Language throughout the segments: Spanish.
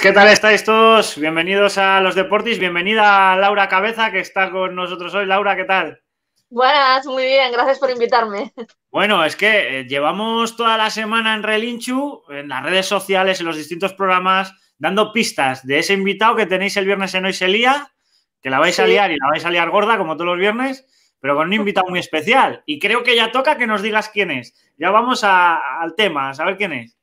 ¿qué tal estáis todos? Bienvenidos a Los Deportes, bienvenida Laura Cabeza que está con nosotros hoy. Laura, ¿qué tal? Buenas, muy bien, gracias por invitarme. Bueno, es que eh, llevamos toda la semana en Relinchu, en las redes sociales, en los distintos programas, dando pistas de ese invitado que tenéis el viernes en Hoy se que la vais a liar y la vais a liar gorda como todos los viernes, pero con un invitado muy especial. Y creo que ya toca que nos digas quién es. Ya vamos al tema, a saber quién es.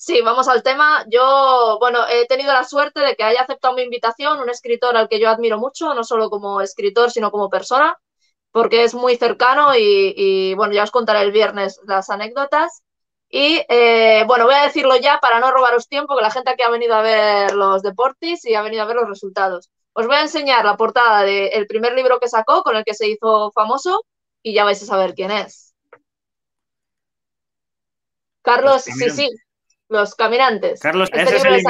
Sí, vamos al tema. Yo, bueno, he tenido la suerte de que haya aceptado mi invitación un escritor al que yo admiro mucho, no solo como escritor, sino como persona, porque es muy cercano y, bueno, ya os contaré el viernes las anécdotas. Y eh, bueno, voy a decirlo ya para no robaros tiempo, que la gente aquí ha venido a ver los deportes y ha venido a ver los resultados. Os voy a enseñar la portada del primer libro que sacó, con el que se hizo famoso, y ya vais a saber quién es. Carlos, pues, sí, sí. Los caminantes. Carlos, este ese es el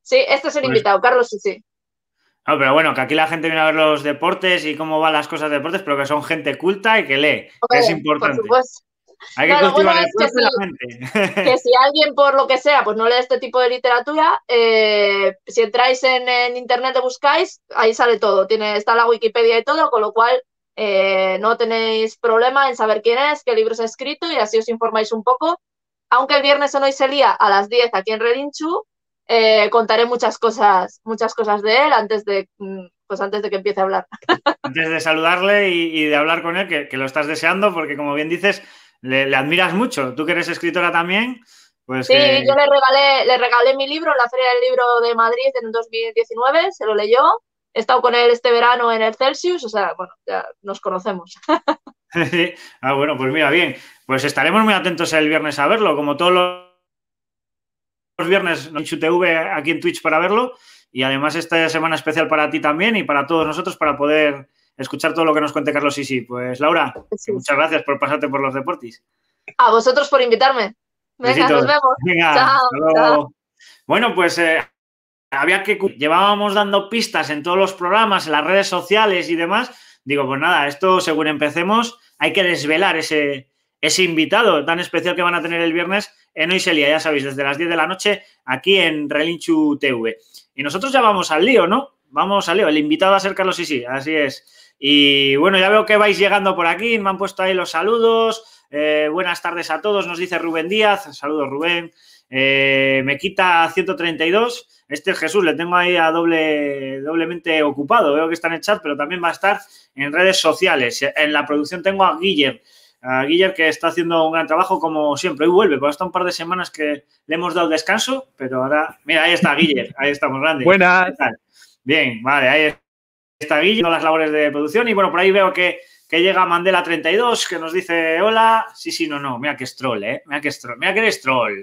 Sí, este es el pues- invitado, Carlos sí, sí. pero bueno, que aquí la gente viene a ver los deportes y cómo van las cosas de deportes, pero que son gente culta y que lee, que es oh, importante. Hay que cultivar que, si, la gente. que si alguien, por lo que sea, pues no lee este tipo de literatura, eh, si entráis en, internet y buscáis, ahí sale todo. Tiene, está la Wikipedia y todo, con lo cual eh, no tenéis problema en saber quién es, qué libros ha escrito y así os informáis un poco aunque el viernes no hoy se lía a las 10 aquí en Relinchu, eh, contaré muchas cosas, muchas cosas de él antes de, mm, pues antes de que empiece a hablar. Antes de saludarle y, de hablar con él, que, lo estás deseando, porque como bien dices, le, admiras mucho. Tú que eres escritora también. Pues sí, yo le regalé, mi libro en la Feria del Libro de Madrid en 2019, se lo leyó. He estado con él este verano en el Celsius, o sea, bueno, ya nos conocemos. ah, bueno, pues mira, bien. Pues estaremos muy atentos el viernes a verlo, como todos los viernes en TV aquí en Twitch para verlo. Y además esta semana especial para ti también y para todos nosotros para poder escuchar todo lo que nos cuente Carlos Sisi. Pues Laura, muchas gracias por pasarte por los deportes. A vosotros por invitarme. Venga, nos vemos. chao, Bueno, pues eh, había que llevábamos dando pistas en todos los programas, en las redes sociales y demás Digo, pues nada, esto según empecemos, hay que desvelar ese, ese invitado tan especial que van a tener el viernes en Selia, ya sabéis, desde las 10 de la noche aquí en Relinchu TV. Y nosotros ya vamos al lío, ¿no? Vamos al lío. El invitado va a ser Carlos Sisi, así es. Y bueno, ya veo que vais llegando por aquí, me han puesto ahí los saludos. Eh, buenas tardes a todos, nos dice Rubén Díaz. Saludos, Rubén. Eh, me quita 132. Este Jesús le tengo ahí a doble, doblemente ocupado. Veo que está en el chat, pero también va a estar en redes sociales. En la producción tengo a Guiller. A Guiller que está haciendo un gran trabajo como siempre. Hoy vuelve, pues hasta un par de semanas que le hemos dado descanso, pero ahora... Mira, ahí está Guiller. Ahí estamos, grande. Buenas. Bien, vale, ahí está Guille, las labores de producción. Y bueno, por ahí veo que, que, llega Mandela32, que nos dice hola. Sí, sí, no, no, mira que eh, Mira que es troll, mira que eres troll.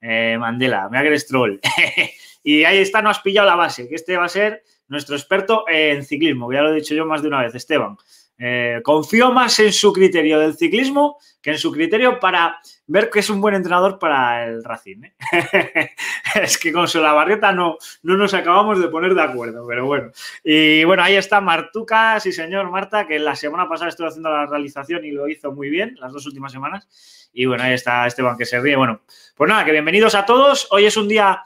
Eh, Mandela, me que eres troll. y ahí está, no has pillado la base, que este va a ser nuestro experto en ciclismo, ya lo he dicho yo más de una vez, Esteban. Eh, confío más en su criterio del ciclismo que en su criterio para ver que es un buen entrenador para el Racing. ¿eh? es que con Solabarrieta no, no nos acabamos de poner de acuerdo, pero bueno. Y bueno, ahí está Martuca, sí señor, Marta, que la semana pasada estuvo haciendo la realización y lo hizo muy bien, las dos últimas semanas. Y bueno, ahí está Esteban que se ríe. Bueno, pues nada, que bienvenidos a todos. Hoy es un día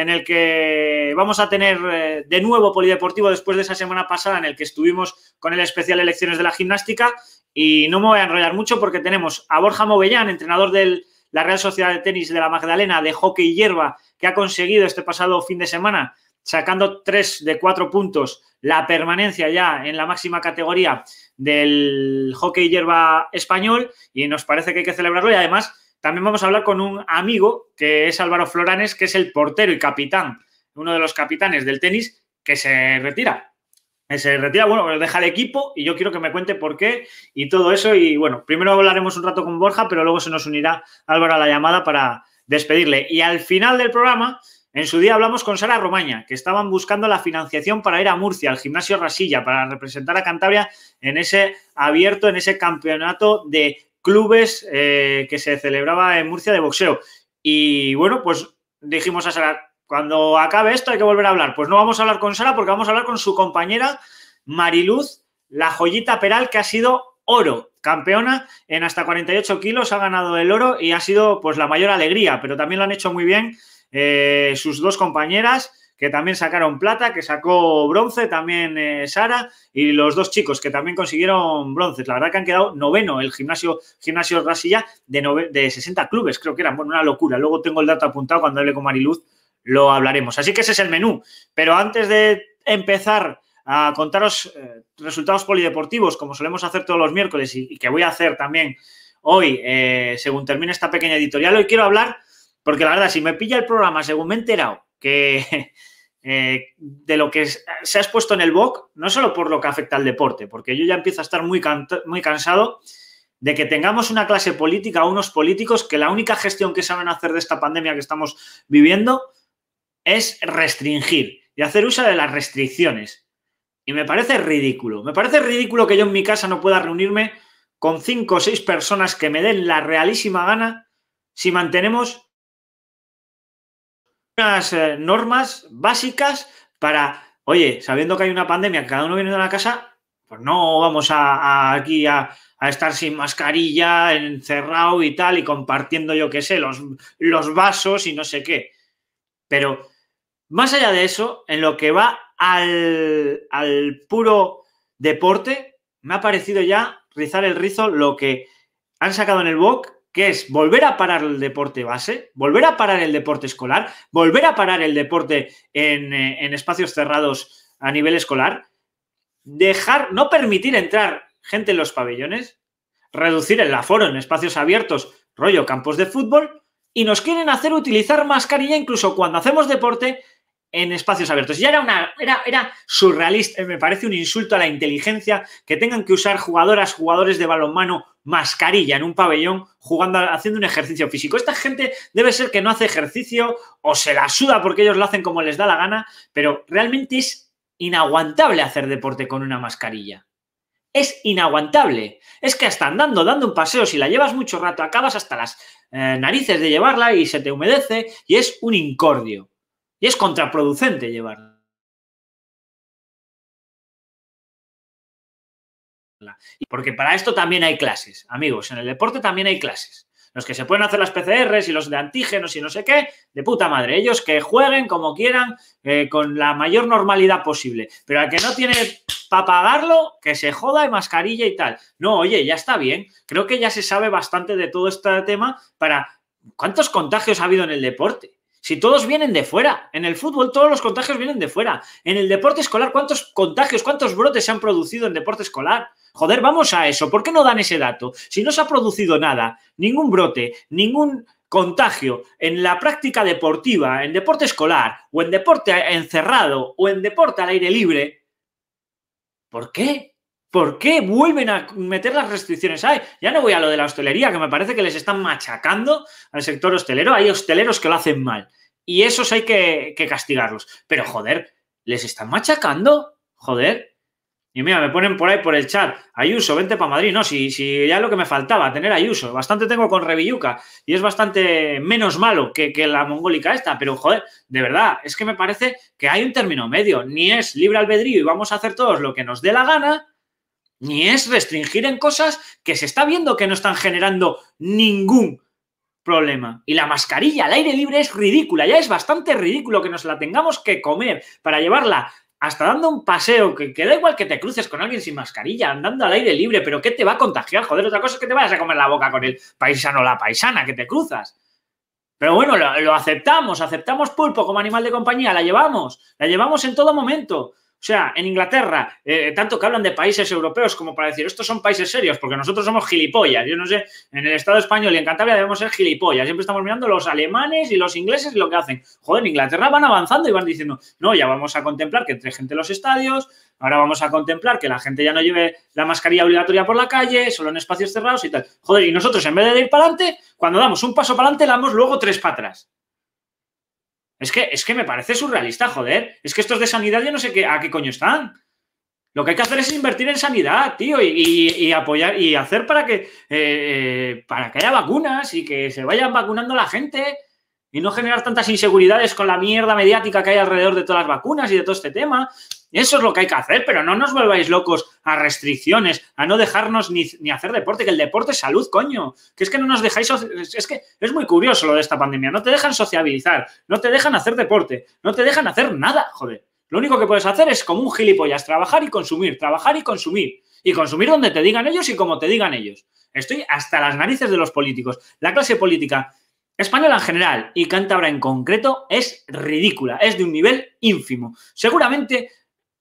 en el que vamos a tener eh, de nuevo polideportivo después de esa semana pasada en el que estuvimos con el especial elecciones de la gimnástica y no me voy a enrollar mucho porque tenemos a Borja Movellán, entrenador de la Real Sociedad de Tenis de la Magdalena de hockey y hierba, que ha conseguido este pasado fin de semana, sacando tres de cuatro puntos, la permanencia ya en la máxima categoría del hockey y hierba español y nos parece que hay que celebrarlo y además también vamos a hablar con un amigo que es Álvaro Floranes, que es el portero y capitán, uno de los capitanes del tenis, que se retira. Eh, se retira, bueno, deja el equipo y yo quiero que me cuente por qué y todo eso. Y bueno, primero hablaremos un rato con Borja, pero luego se nos unirá Álvaro a la llamada para despedirle. Y al final del programa, en su día hablamos con Sara Romaña, que estaban buscando la financiación para ir a Murcia, al gimnasio Rasilla, para representar a Cantabria en ese abierto, en ese campeonato de clubes eh, que se celebraba en Murcia de boxeo. Y bueno, pues dijimos a Sara, cuando acabe esto hay que volver a hablar. Pues no vamos a hablar con Sara porque vamos a hablar con su compañera Mariluz, la joyita Peral, que ha sido oro, campeona en hasta 48 kilos, ha ganado el oro y ha sido pues la mayor alegría, pero también lo han hecho muy bien eh, sus dos compañeras que también sacaron plata, que sacó bronce también eh, Sara y los dos chicos que también consiguieron bronce. La verdad que han quedado noveno el gimnasio, gimnasio Rasilla de, de 60 clubes, creo que eran, bueno, una locura. Luego tengo el dato apuntado cuando hable con Mariluz, lo hablaremos. Así que ese es el menú. Pero antes de empezar a contaros eh, resultados polideportivos, como solemos hacer todos los miércoles y, que voy a hacer también hoy, eh, según termine esta pequeña editorial, hoy quiero hablar, porque la verdad, si me pilla el programa, según me he enterado, que eh, de lo que se ha expuesto en el BOC, no solo por lo que afecta al deporte, porque yo ya empiezo a estar muy, muy cansado de que tengamos una clase política, unos políticos que la única gestión que saben hacer de esta pandemia que estamos viviendo es restringir y hacer uso de las restricciones. Y me parece ridículo. Me parece ridículo que yo en mi casa no pueda reunirme con cinco o seis personas que me den la realísima gana si mantenemos unas eh, normas básicas para, oye, sabiendo que hay una pandemia, cada uno viene de la casa, pues no vamos aquí a, estar sin mascarilla, encerrado y tal, y compartiendo, yo qué sé, los, los vasos y no sé qué. Pero más allá de eso, en lo que va al, al puro deporte, me ha parecido ya rizar el rizo lo que han sacado en el BOC que es volver a parar el deporte base, volver a parar el deporte escolar, volver a parar el deporte eh, en, espacios cerrados a nivel escolar, dejar, no permitir entrar gente en los pabellones, reducir el aforo en espacios abiertos, rollo campos de fútbol, y nos quieren hacer utilizar mascarilla incluso cuando hacemos deporte en espacios abiertos. Ya era una era, era surrealista, me parece un insulto a la inteligencia que tengan que usar jugadoras, jugadores de balonmano mascarilla en un pabellón jugando, haciendo un ejercicio físico. Esta gente debe ser que no hace ejercicio o se la suda porque ellos lo hacen como les da la gana, pero realmente es inaguantable hacer deporte con una mascarilla. Es inaguantable. Es que hasta andando, dando un paseo, si la llevas mucho rato, acabas hasta las eh, narices de llevarla y se te humedece y es un incordio. Y es contraproducente llevarla. Porque para esto también hay clases, amigos, en el deporte también hay clases. Los que se pueden hacer las PCRs y los de antígenos y no sé qué, de puta madre. Ellos que jueguen como quieran, eh, con la mayor normalidad posible. Pero al que no tiene para pagarlo, que se joda de mascarilla y tal. No, oye, ya está bien. Creo que ya se sabe bastante de todo este tema para cuántos contagios ha habido en el deporte. Si todos vienen de fuera, en el fútbol todos los contagios vienen de fuera. En el deporte escolar, ¿cuántos contagios, cuántos brotes se han producido en deporte escolar? Joder, vamos a eso. ¿Por qué no dan ese dato? Si no se ha producido nada, ningún brote, ningún contagio en la práctica deportiva, en deporte escolar o en deporte encerrado o en deporte al aire libre, ¿por qué? ¿Por qué vuelven a meter las restricciones? ahí? ya no voy a lo de la hostelería, que me parece que les están machacando al sector hostelero. Hay hosteleros que lo hacen mal y esos hay que castigarlos. Pero joder, les están machacando, joder. Y mira, me ponen por ahí por el chat, Ayuso, vente para Madrid. No, si, ya lo que me faltaba, tener Ayuso. Bastante tengo con Revilluca y es bastante menos malo que, que, la mongólica esta. Pero, joder, de verdad, es que me parece que hay un término medio. Ni es libre albedrío y vamos a hacer todos lo que nos dé la gana, ni es restringir en cosas que se está viendo que no están generando ningún problema. Y la mascarilla al aire libre es ridícula, ya es bastante ridículo que nos la tengamos que comer para llevarla hasta dando un paseo, que, da igual que te cruces con alguien sin mascarilla, andando al aire libre, pero ¿qué te va a contagiar? Joder, otra cosa es que te vayas a comer la boca con el paisano o la paisana que te cruzas. Pero bueno, lo, aceptamos, aceptamos pulpo como animal de compañía, la llevamos, la llevamos en todo momento. O sea, en Inglaterra, eh, tanto que hablan de países europeos como para decir, estos son países serios, porque nosotros somos gilipollas. Yo no sé, en el Estado español y en Cantabria debemos ser gilipollas. Siempre estamos mirando los alemanes y los ingleses y lo que hacen. Joder, en Inglaterra van avanzando y van diciendo, no, ya vamos a contemplar que entre gente en los estadios, ahora vamos a contemplar que la gente ya no lleve la mascarilla obligatoria por la calle, solo en espacios cerrados y tal. Joder, y nosotros en vez de ir para adelante, cuando damos un paso para adelante, damos luego tres para atrás. Es que, es que me parece surrealista, joder. Es que estos de sanidad yo no sé a qué coño están. Lo que hay que hacer es invertir en sanidad, tío, y, apoyar y hacer para que, eh, eh, para que haya vacunas y que se vayan vacunando la gente y no generar tantas inseguridades con la mierda mediática que hay alrededor de todas las vacunas y de todo este tema. Eso es lo que hay que hacer, pero no nos volváis locos a restricciones, a no dejarnos ni, ni, hacer deporte, que el deporte es salud, coño. Que es que no nos dejáis. Es que es muy curioso lo de esta pandemia. No te dejan sociabilizar, no te dejan hacer deporte, no te dejan hacer nada, joder. Lo único que puedes hacer es como un gilipollas, trabajar y consumir, trabajar y consumir. Y consumir donde te digan ellos y como te digan ellos. Estoy hasta las narices de los políticos. La clase política española en general y cántabra en concreto es ridícula, es de un nivel ínfimo. Seguramente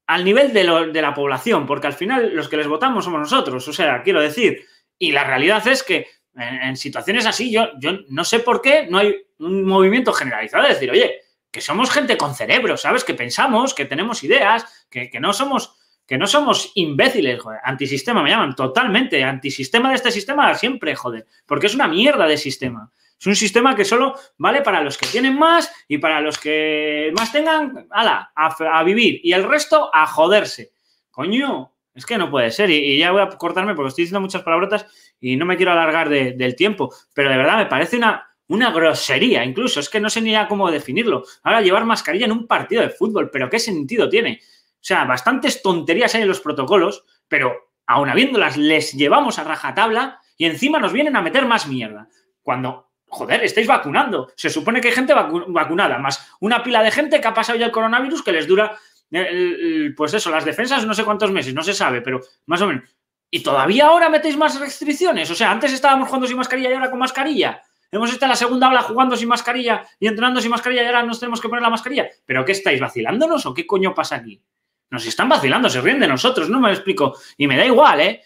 al nivel de, la población, porque al final los que les votamos somos nosotros, o sea, quiero decir, y la realidad es que en, situaciones así, yo, no sé por qué no hay un movimiento generalizado de decir, oye, que somos gente con cerebro, ¿sabes? Que pensamos, que tenemos ideas, que, no somos que no somos imbéciles, Antisistema me llaman, totalmente. Antisistema de este sistema siempre, joder. Porque es una mierda de sistema. Es un sistema que solo vale para los que tienen más y para los que más tengan, ala, a, a vivir y el resto a joderse. Coño, es que no puede ser. Y, ya voy a cortarme porque estoy diciendo muchas palabrotas y no me quiero alargar del tiempo. Pero de verdad me parece una, una grosería incluso. Es que no sé ni ya cómo definirlo. Ahora llevar mascarilla en un partido de fútbol, pero ¿qué sentido tiene? O sea, bastantes tonterías hay en los protocolos, pero aún habiéndolas les llevamos a rajatabla y encima nos vienen a meter más mierda. Cuando Joder, estáis vacunando. Se supone que hay gente vacunada, más una pila de gente que ha pasado ya el coronavirus que les dura, eh, pues eso, las defensas no sé cuántos meses, no se sabe, pero más o menos. Y todavía ahora metéis más restricciones. O sea, antes estábamos jugando sin mascarilla y ahora con mascarilla. Hemos estado en la segunda ola jugando sin mascarilla y entrenando sin mascarilla y ahora nos tenemos que poner la mascarilla. ¿Pero qué estáis vacilándonos o qué coño pasa aquí? Nos están vacilando, se ríen de nosotros, no me lo explico. Y me da igual, ¿eh?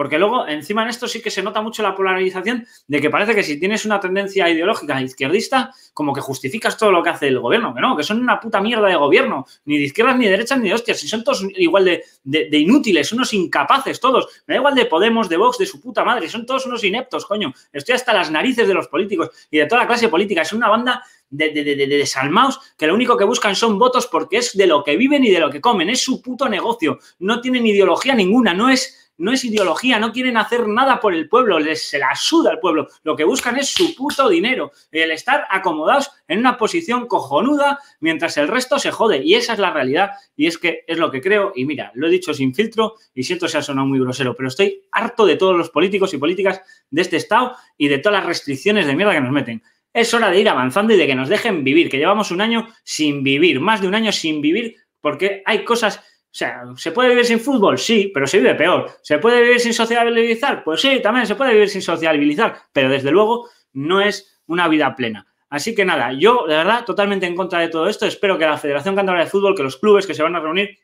Porque luego, encima en esto sí que se nota mucho la polarización de que parece que si tienes una tendencia ideológica izquierdista, como que justificas todo lo que hace el gobierno, que no, que son una puta mierda de gobierno, ni de izquierdas, ni de derechas, ni de hostias, y son todos igual de, inútiles, unos incapaces todos, me da igual de Podemos, de Vox, de su puta madre, son todos unos ineptos, coño, estoy hasta las narices de los políticos y de toda la clase política, es una banda de, de, de, que lo único que buscan son votos porque es de lo que viven y de lo que comen, es su puto negocio, no tienen ideología ninguna, no es no es ideología, no quieren hacer nada por el pueblo, les se la suda al pueblo. Lo que buscan es su puto dinero, el estar acomodados en una posición cojonuda mientras el resto se jode. Y esa es la realidad y es que es lo que creo. Y mira, lo he dicho sin filtro y siento se ha sonado muy grosero, pero estoy harto de todos los políticos y políticas de este Estado y de todas las restricciones de mierda que nos meten. Es hora de ir avanzando y de que nos dejen vivir, que llevamos un año sin vivir, más de un año sin vivir, porque hay cosas o sea, ¿se puede vivir sin fútbol? Sí, pero se vive peor. ¿Se puede vivir sin sociabilizar? Pues sí, también se puede vivir sin sociabilizar, pero desde luego no es una vida plena. Así que nada, yo de verdad totalmente en contra de todo esto. Espero que la Federación Canaria de Fútbol, que los clubes que se van a reunir,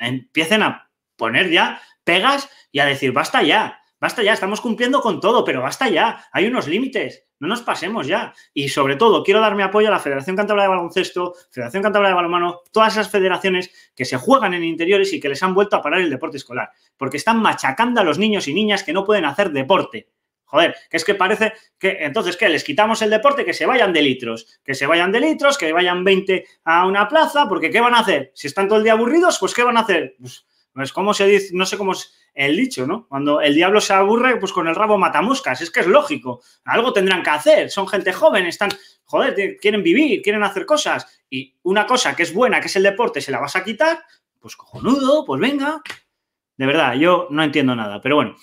empiecen a poner ya pegas y a decir, basta ya. Basta ya, estamos cumpliendo con todo, pero basta ya, hay unos límites, no nos pasemos ya. Y sobre todo, quiero darme apoyo a la Federación Cantabria de Baloncesto, Federación Cantabria de Balonmano, todas esas federaciones que se juegan en interiores y que les han vuelto a parar el deporte escolar, porque están machacando a los niños y niñas que no pueden hacer deporte. Joder, que es que parece que entonces ¿qué? les quitamos el deporte, que se vayan de litros, que se vayan de litros, que vayan 20 a una plaza, porque ¿qué van a hacer? Si están todo el día aburridos, pues ¿qué van a hacer? Pues, pues ¿cómo se dice? No sé cómo... se el dicho, ¿no? Cuando el diablo se aburre, pues con el rabo mata moscas, es que es lógico, algo tendrán que hacer, son gente joven, están, joder, quieren vivir, quieren hacer cosas, y una cosa que es buena, que es el deporte, se la vas a quitar, pues cojonudo, pues venga. De verdad, yo no entiendo nada, pero bueno.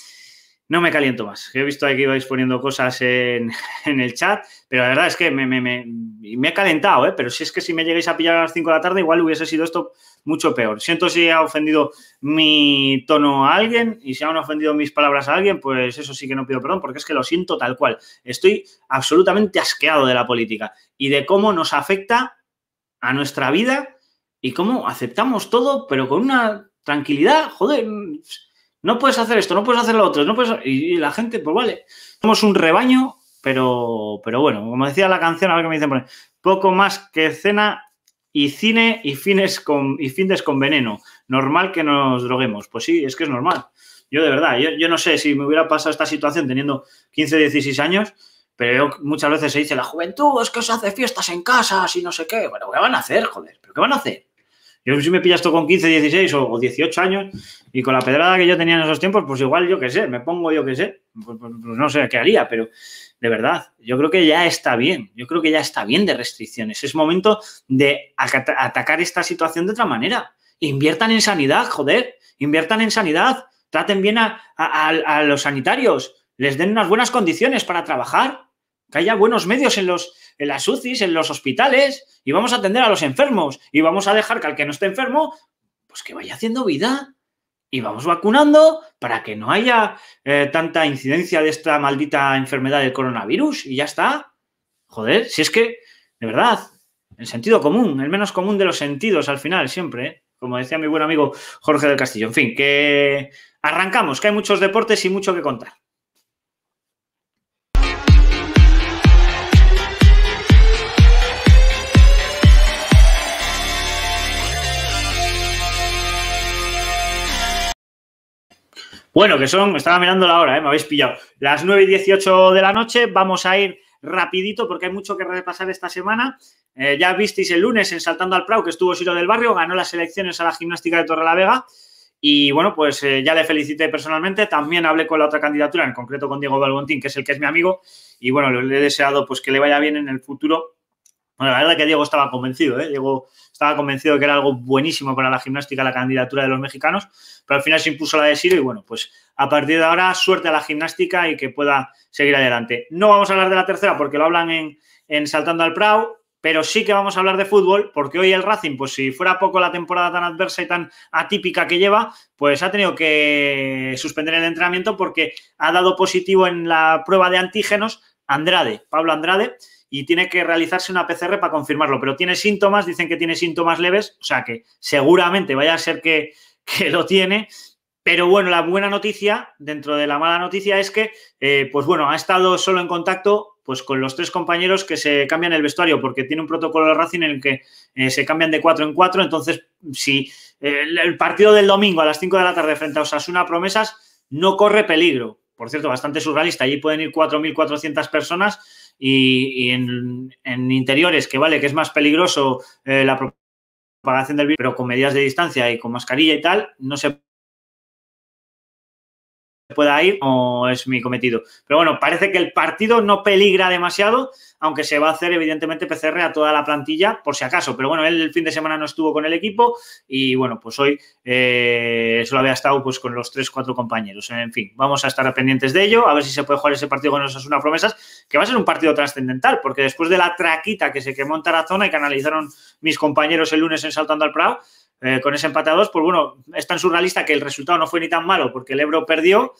No me caliento más. He visto ahí que ibais poniendo cosas en, el chat, pero la verdad es que me, he calentado, ¿eh? pero si es que si me llegáis a pillar a las 5 de la tarde, igual hubiese sido esto mucho peor. Siento si ha ofendido mi tono a alguien y si han ofendido mis palabras a alguien, pues eso sí que no pido perdón porque es que lo siento tal cual. Estoy absolutamente asqueado de la política y de cómo nos afecta a nuestra vida y cómo aceptamos todo, pero con una tranquilidad, joder, no puedes hacer esto, no puedes hacer lo otro, no puedes... Y la gente, pues vale, somos un rebaño, pero, pero bueno, como decía la canción, a ver qué me dicen, poco más que cena y cine y fines con, y fines con veneno. Normal que nos droguemos. Pues sí, es que es normal. Yo de verdad, yo, no sé si me hubiera pasado esta situación teniendo 15, 16 años, pero muchas veces se dice la juventud es que se hace fiestas en casa y no sé qué. Bueno, ¿qué van a hacer, joder? ¿Pero qué van a hacer? Yo si me pillas esto con 15, 16 o 18 años y con la pedrada que yo tenía en esos tiempos, pues igual yo qué sé, me pongo yo qué sé, pues, pues, pues no sé qué haría, pero de verdad, yo creo que ya está bien, yo creo que ya está bien de restricciones, es momento de atacar esta situación de otra manera. Inviertan en sanidad, joder, inviertan en sanidad, traten bien a, los sanitarios, les den unas buenas condiciones para trabajar, que haya buenos medios en, los, en las UCIs, en los hospitales, y vamos a atender a los enfermos, y vamos a dejar que al que no esté enfermo, pues que vaya haciendo vida, y vamos vacunando para que no haya eh, tanta incidencia de esta maldita enfermedad del coronavirus y ya está. Joder, si es que, de verdad, el sentido común, el menos común de los sentidos al final, siempre, ¿eh? como decía mi buen amigo Jorge del Castillo. En fin, que arrancamos, que hay muchos deportes y mucho que contar. Bueno, que son, estaba mirando la hora, ¿eh? me habéis pillado. Las 9 y 18 de la noche, vamos a ir rapidito porque hay mucho que repasar esta semana. Eh, ya visteis el lunes en Saltando al Prado que estuvo Siro del Barrio, ganó las elecciones a la gimnástica de Torre la Vega. Y bueno, pues eh, ya le felicité personalmente. También hablé con la otra candidatura, en concreto con Diego Balbontín, que es el que es mi amigo. Y bueno, le he deseado pues que le vaya bien en el futuro. Bueno, la verdad que Diego estaba convencido, ¿eh? Diego estaba convencido de que era algo buenísimo para la gimnástica la candidatura de los mexicanos, pero al final se impuso la de Siro y bueno, pues a partir de ahora suerte a la gimnástica y que pueda seguir adelante. No vamos a hablar de la tercera porque lo hablan en, en Saltando al Prado, pero sí que vamos a hablar de fútbol, porque hoy el Racing, pues si fuera poco la temporada tan adversa y tan atípica que lleva, pues ha tenido que suspender el entrenamiento porque ha dado positivo en la prueba de antígenos Andrade, Pablo Andrade, y tiene que realizarse una PCR para confirmarlo, pero tiene síntomas, dicen que tiene síntomas leves, o sea que seguramente vaya a ser que, lo tiene. Pero bueno, la buena noticia, dentro de la mala noticia, es que, eh, pues bueno, ha estado solo en contacto pues con los tres compañeros que se cambian el vestuario, porque tiene un protocolo de Racing en el que eh, se cambian de cuatro en cuatro. Entonces, si eh, el partido del domingo a las 5 de la tarde frente a Osasuna Promesas no corre peligro. Por cierto, bastante surrealista. Allí pueden ir 4.400 personas y, en, en, interiores, que vale, que es más peligroso eh, la propagación del virus, pero con medidas de distancia y con mascarilla y tal, no se pueda ir, o es mi cometido. Pero bueno, parece que el partido no peligra demasiado, aunque se va a hacer evidentemente PCR a toda la plantilla por si acaso. Pero bueno, él el fin de semana no estuvo con el equipo y bueno, pues hoy eh, solo había estado pues con los tres, cuatro compañeros. En fin, vamos a estar pendientes de ello, a ver si se puede jugar ese partido con esas una promesas, que va a ser un partido trascendental, porque después de la traquita que se quemó en Tarazona y que analizaron mis compañeros el lunes en Saltando al Prado, eh, con ese empate a dos, pues bueno, es tan surrealista que el resultado no fue ni tan malo porque el Ebro perdió,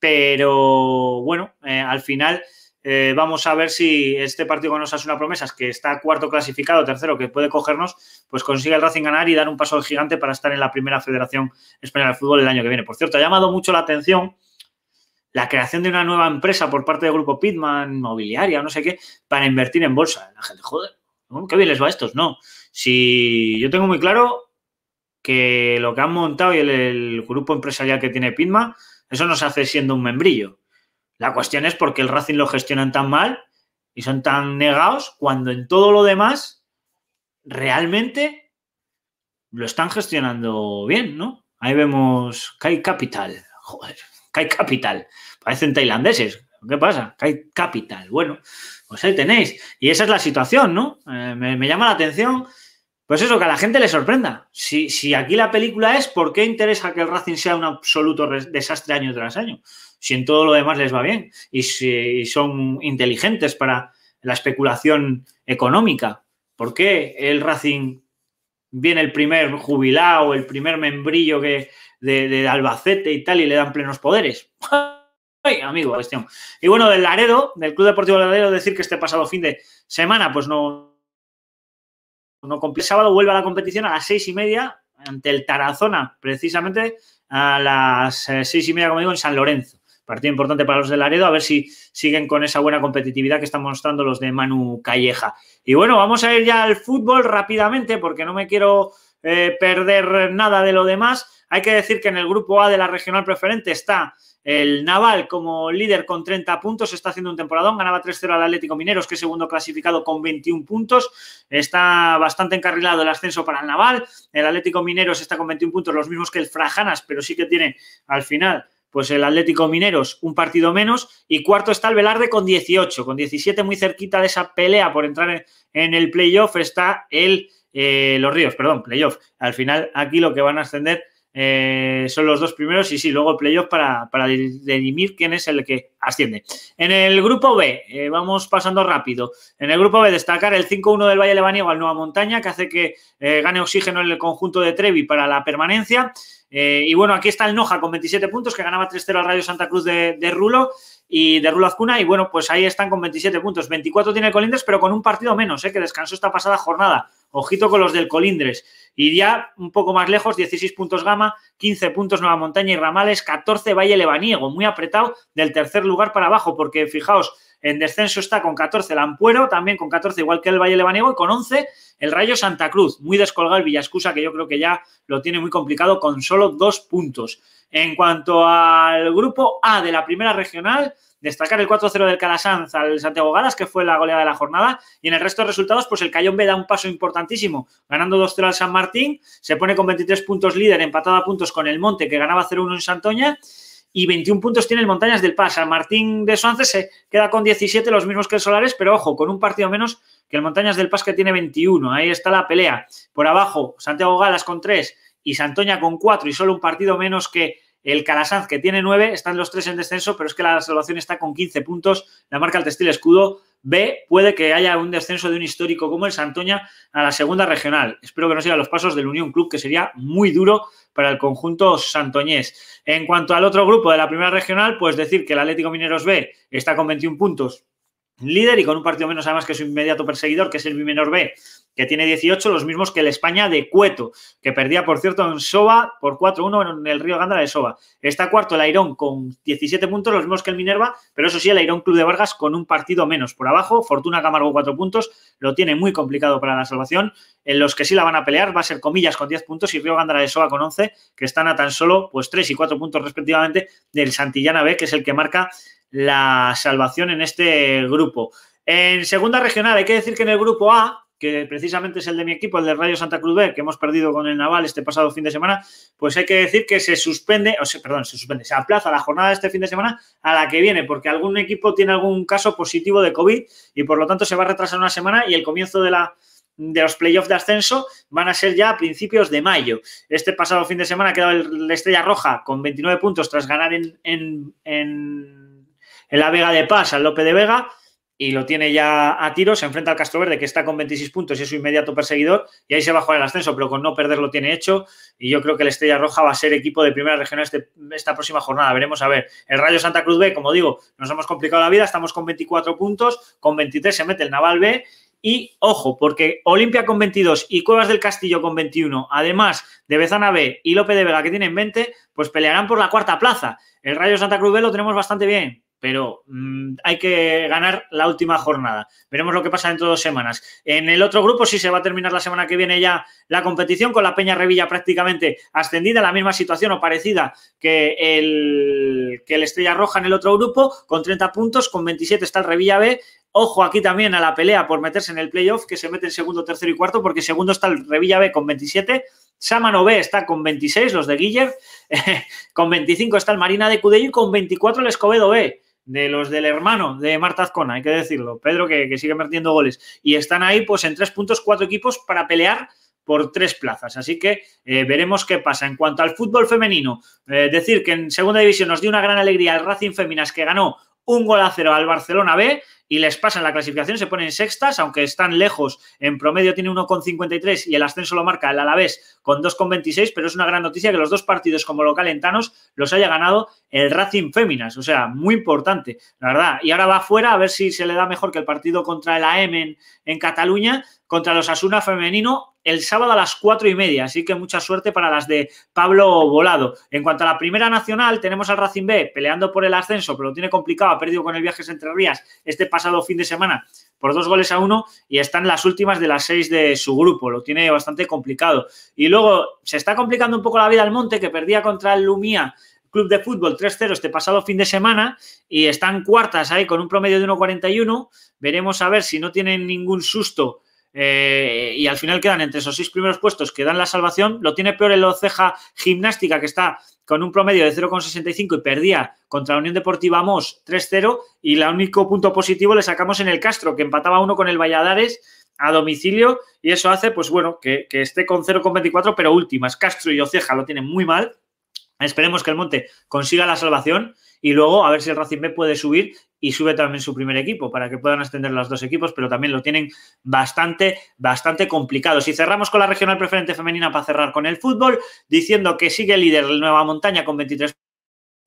pero bueno, eh, al final eh, vamos a ver si este partido con Osasuna Promesas, que está cuarto clasificado, tercero, que puede cogernos, pues consigue el Racing ganar y dar un paso gigante para estar en la primera Federación Española de Fútbol el año que viene. Por cierto, ha llamado mucho la atención la creación de una nueva empresa por parte del grupo Pitman, mobiliaria, no sé qué, para invertir en bolsa. La gente, joder, ¿qué bien les va a estos? No. Si yo tengo muy claro, que lo que han montado y el, grupo empresarial que tiene Pinma eso nos hace siendo un membrillo. La cuestión es por qué el Racing lo gestionan tan mal y son tan negados cuando en todo lo demás realmente lo están gestionando bien, ¿no? Ahí vemos Kai Capital. Joder, Kai Capital. Parecen tailandeses. ¿Qué pasa? Kai Capital. Bueno, pues ahí tenéis. Y esa es la situación, ¿no? Eh, me llama la atención pues eso, que a la gente le sorprenda. Si, si aquí la película es por qué interesa que el Racing sea un absoluto desastre año tras año, si en todo lo demás les va bien y si son inteligentes para la especulación económica. ¿Por qué el Racing viene el primer jubilado, el primer membrillo de, Albacete y tal y le dan plenos poderes? Ay, amigo, cuestión. Y bueno, del Laredo, del Club Deportivo Laredo, decir que este pasado fin de semana, pues no, no el sábado, vuelve a la competición a las seis y media ante el Tarazona, precisamente a las eh, seis y media, como digo, en San Lorenzo. Partido importante para los de Laredo, a ver si siguen con esa buena competitividad que están mostrando los de Manu Calleja. Y bueno, vamos a ir ya al fútbol rápidamente, porque no me quiero eh, perder nada de lo demás. Hay que decir que en el grupo A de la regional preferente está el Naval, como líder con 30 puntos, está haciendo un temporadón. Ganaba 3-0 al Atlético Mineros, que es segundo clasificado con 21 puntos. Está bastante encarrilado el ascenso para el Naval. El Atlético Mineros está con 21 puntos, los mismos que el Frajanas, pero sí que tiene al final pues el Atlético Mineros un partido menos y cuarto está el Velarde con 18, con 17 muy cerquita de esa pelea por entrar en, el playoff está el eh, los Ríos, perdón, playoff. Al final aquí lo que van a ascender eh, son los dos primeros y sí, luego playoff para, para quién es el que asciende. En el grupo B, eh, vamos pasando rápido. En el grupo B, destacar el 5-1 del Valle Lebaniego al Nueva Montaña, que hace que eh, gane oxígeno en el conjunto de Trevi para la permanencia. y bueno, aquí está el Noja con 27 puntos, que ganaba 3-0 al Radio Santa Cruz de, Rulo y de Rulo Y bueno, pues ahí están con 27 puntos. 24 tiene Colindres pero con un partido menos, que descansó esta pasada jornada. Ojito con los del Colindres. y ya un poco más lejos, 16 puntos Gama, 15 puntos Nueva Montaña y Ramales, 14 Valle Lebaniego, muy apretado del tercer lugar para abajo, porque fijaos, en descenso está con 14 el Ampuero, también con 14 igual que el Valle Lebaniego y con 11 el Rayo Santa Cruz, muy descolgado el Villascusa que yo creo que ya lo tiene muy complicado con solo dos puntos. En cuanto al grupo A de la primera regional, Destacar el 4-0 del Calasanz al Santiago Galas, que fue la goleada de la jornada. Y en el resto de resultados, pues el Cayón B da un paso importantísimo, ganando 2-0 al San Martín. Se pone con 23 puntos líder, empatado a puntos con el Monte, que ganaba 0-1 en Santoña y 21 puntos tiene el Montañas del Paz. San Martín de Suance se queda con 17, los mismos que el Solares, pero ojo, con un partido menos que el Montañas del Paz que tiene 21. Ahí está la pelea. Por abajo, Santiago Galas con 3 y Santoña con 4 y solo un partido menos que el Calasanz, que tiene 9, están los tres en descenso, pero es que la salvación está con 15 puntos. La marca el Textil Escudo B, puede que haya un descenso de un histórico como el Santoña a la segunda regional. Espero que no sigan los pasos del Unión Club, que sería muy duro para el conjunto santoñés. En cuanto al otro grupo de la primera regional, pues decir que el Atlético Mineros B está con 21 puntos, líder y con un partido menos además que su inmediato perseguidor, que es el menor B, que tiene 18, los mismos que el España de Cueto, que perdía, por cierto, en Soba por 4-1 en el Río Gándara de Soba. Está cuarto el Airón con 17 puntos, los mismos que el Minerva, pero eso sí, el Airón Club de Vargas con un partido menos. Por abajo, Fortuna Camargo 4 puntos, lo tiene muy complicado para la salvación. En los que sí la van a pelear va a ser Comillas con 10 puntos y Río Gándara de Soba con 11, que están a tan solo pues 3 y 4 puntos respectivamente del Santillana B, que es el que marca la salvación en este grupo. En segunda regional, hay que decir que en el grupo A, que precisamente es el de mi equipo, el de Rayo Santa Cruz B, que hemos perdido con el Naval este pasado fin de semana, pues hay que decir que se suspende, o sea, perdón, se suspende, se aplaza la jornada de este fin de semana a la que viene, porque algún equipo tiene algún caso positivo de COVID y por lo tanto se va a retrasar una semana y el comienzo de la de los playoffs de ascenso van a ser ya a principios de mayo. Este pasado fin de semana ha quedado la Estrella Roja con 29 puntos tras ganar en en la Vega de Paz al Lope de Vega y lo tiene ya a tiro, se enfrenta al Castro Verde que está con 26 puntos y es su inmediato perseguidor y ahí se va a el ascenso, pero con no perder lo tiene hecho y yo creo que el Estrella Roja va a ser equipo de primera región este, esta próxima jornada, veremos a ver. El Rayo Santa Cruz B, como digo, nos hemos complicado la vida, estamos con 24 puntos, con 23 se mete el Naval B y ojo, porque Olimpia con 22 y Cuevas del Castillo con 21, además de Bezana B y Lope de Vega que tienen 20, pues pelearán por la cuarta plaza. El Rayo Santa Cruz B lo tenemos bastante bien pero mm, hay que ganar la última jornada. Veremos lo que pasa dentro de dos semanas. En el otro grupo sí se va a terminar la semana que viene ya la competición con la Peña Revilla prácticamente ascendida, la misma situación o parecida que el, que el Estrella Roja en el otro grupo, con 30 puntos, con 27 está el Revilla B, Ojo aquí también a la pelea por meterse en el playoff, que se mete en segundo, tercero y cuarto, porque segundo está el Revilla B con 27, Sámano B está con 26, los de Guiller, con 25 está el Marina de Cudello y con 24 el Escobedo B de los del hermano de Marta Azcona, hay que decirlo, Pedro, que, sigue metiendo goles. Y están ahí, pues en tres puntos, cuatro equipos para pelear por tres plazas. Así que eh, veremos qué pasa. En cuanto al fútbol femenino, eh, decir que en segunda división nos dio una gran alegría el Racing Féminas que ganó un gol a cero al Barcelona B y les pasan la clasificación, se ponen sextas, aunque están lejos, en promedio tiene 1,53 y el ascenso lo marca el Alavés con 2,26, pero es una gran noticia que los dos partidos como local en los haya ganado el Racing Féminas, o sea, muy importante, la verdad. Y ahora va afuera a ver si se le da mejor que el partido contra el AEM en Cataluña, contra los Asuna femenino el sábado a las cuatro y media, así que mucha suerte para las de Pablo Volado. En cuanto a la primera nacional, tenemos al Racing B peleando por el ascenso, pero lo tiene complicado, ha perdido con el Viajes Entre Rías este pasado fin de semana por dos goles a uno y están las últimas de las seis de su grupo, lo tiene bastante complicado. Y luego se está complicando un poco la vida al Monte, que perdía contra el Lumía Club de Fútbol 3-0 este pasado fin de semana y están cuartas ahí con un promedio de 1.41. Veremos a ver si no tienen ningún susto eh, y al final quedan entre esos seis primeros puestos que dan la salvación. Lo tiene peor el Oceja Gimnástica, que está con un promedio de 0,65 y perdía contra la Unión Deportiva Mos 3-0. Y el único punto positivo le sacamos en el Castro, que empataba uno con el Valladares a domicilio. Y eso hace, pues bueno, que, que esté con 0,24, pero últimas. Castro y Oceja lo tienen muy mal. Esperemos que el Monte consiga la salvación y luego a ver si el Racing B puede subir y sube también su primer equipo para que puedan extender los dos equipos, pero también lo tienen bastante, bastante complicado. Si cerramos con la regional preferente femenina para cerrar con el fútbol, diciendo que sigue el líder la Nueva Montaña con 23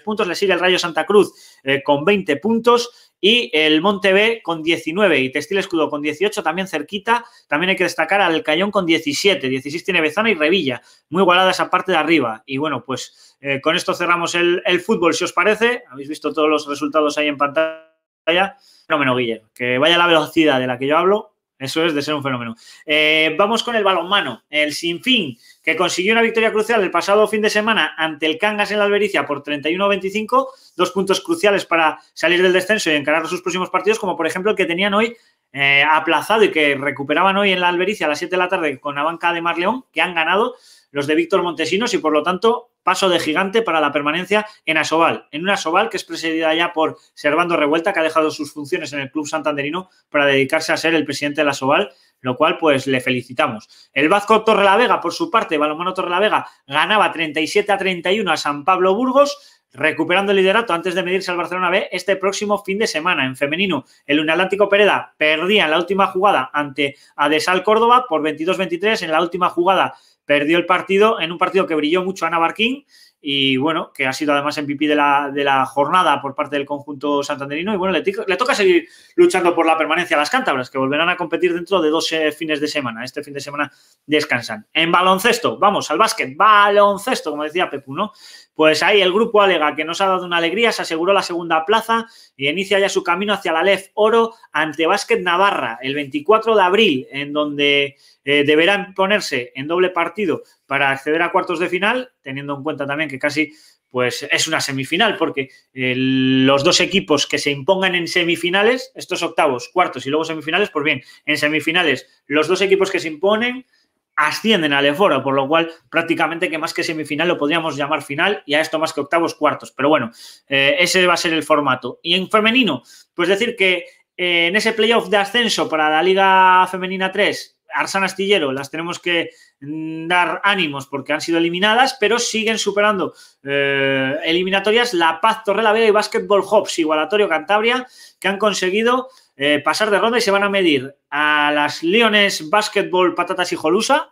puntos, le sigue el Rayo Santa Cruz eh, con 20 puntos y el B con 19 y Textil Escudo con 18, también cerquita. También hay que destacar al Cayón con 17, 16 tiene Bezana y Revilla, muy igualada esa parte de arriba. Y bueno, pues eh, con esto cerramos el, el fútbol, si os parece. Habéis visto todos los resultados ahí en pantalla. lo Guillermo. Que vaya la velocidad de la que yo hablo. Eso es de ser un fenómeno. Eh, vamos con el balonmano. El Sinfín, que consiguió una victoria crucial el pasado fin de semana ante el Cangas en la Albericia por 31-25, dos puntos cruciales para salir del descenso y encarar sus próximos partidos, como por ejemplo el que tenían hoy eh, aplazado y que recuperaban hoy en la Albericia a las 7 de la tarde con la banca de Marleón, que han ganado los de Víctor Montesinos y por lo tanto paso de gigante para la permanencia en Asobal, en una Asobal que es presidida ya por Servando Revuelta, que ha dejado sus funciones en el club santanderino para dedicarse a ser el presidente de la Asobal, lo cual pues le felicitamos. El Vasco Torrelavega, por su parte, Balomano Torrelavega, ganaba 37 a 31 a San Pablo Burgos, recuperando el liderato antes de medirse al Barcelona B este próximo fin de semana. En femenino, el Unatlántico Pereda perdía en la última jugada ante Adesal Córdoba por 22-23 en la última jugada perdió el partido en un partido que brilló mucho Ana Barquín y bueno, que ha sido además MVP de la, de la jornada por parte del conjunto santanderino y bueno, le, le, toca seguir luchando por la permanencia a las cántabras que volverán a competir dentro de dos eh, fines de semana. Este fin de semana descansan. En baloncesto, vamos al básquet, baloncesto, como decía Pepu, ¿no? Pues ahí el grupo Alega, que nos ha dado una alegría, se aseguró la segunda plaza y inicia ya su camino hacia la LEF Oro ante Básquet Navarra el 24 de abril, en donde eh, deberán ponerse en doble partido para acceder a cuartos de final, teniendo en cuenta también que casi pues es una semifinal, porque eh, los dos equipos que se impongan en semifinales, estos octavos, cuartos y luego semifinales, pues bien, en semifinales los dos equipos que se imponen ascienden al Eforo, por lo cual prácticamente que más que semifinal lo podríamos llamar final y a esto más que octavos, cuartos. Pero bueno, eh, ese va a ser el formato. Y en femenino, pues decir que en ese playoff de ascenso para la Liga Femenina 3 Arsan Astillero, las tenemos que mm, dar ánimos porque han sido eliminadas, pero siguen superando eh, eliminatorias La Paz, Vega y Basketball Hops, Igualatorio Cantabria, que han conseguido eh, pasar de ronda y se van a medir a las Leones Basketball Patatas y Jolusa,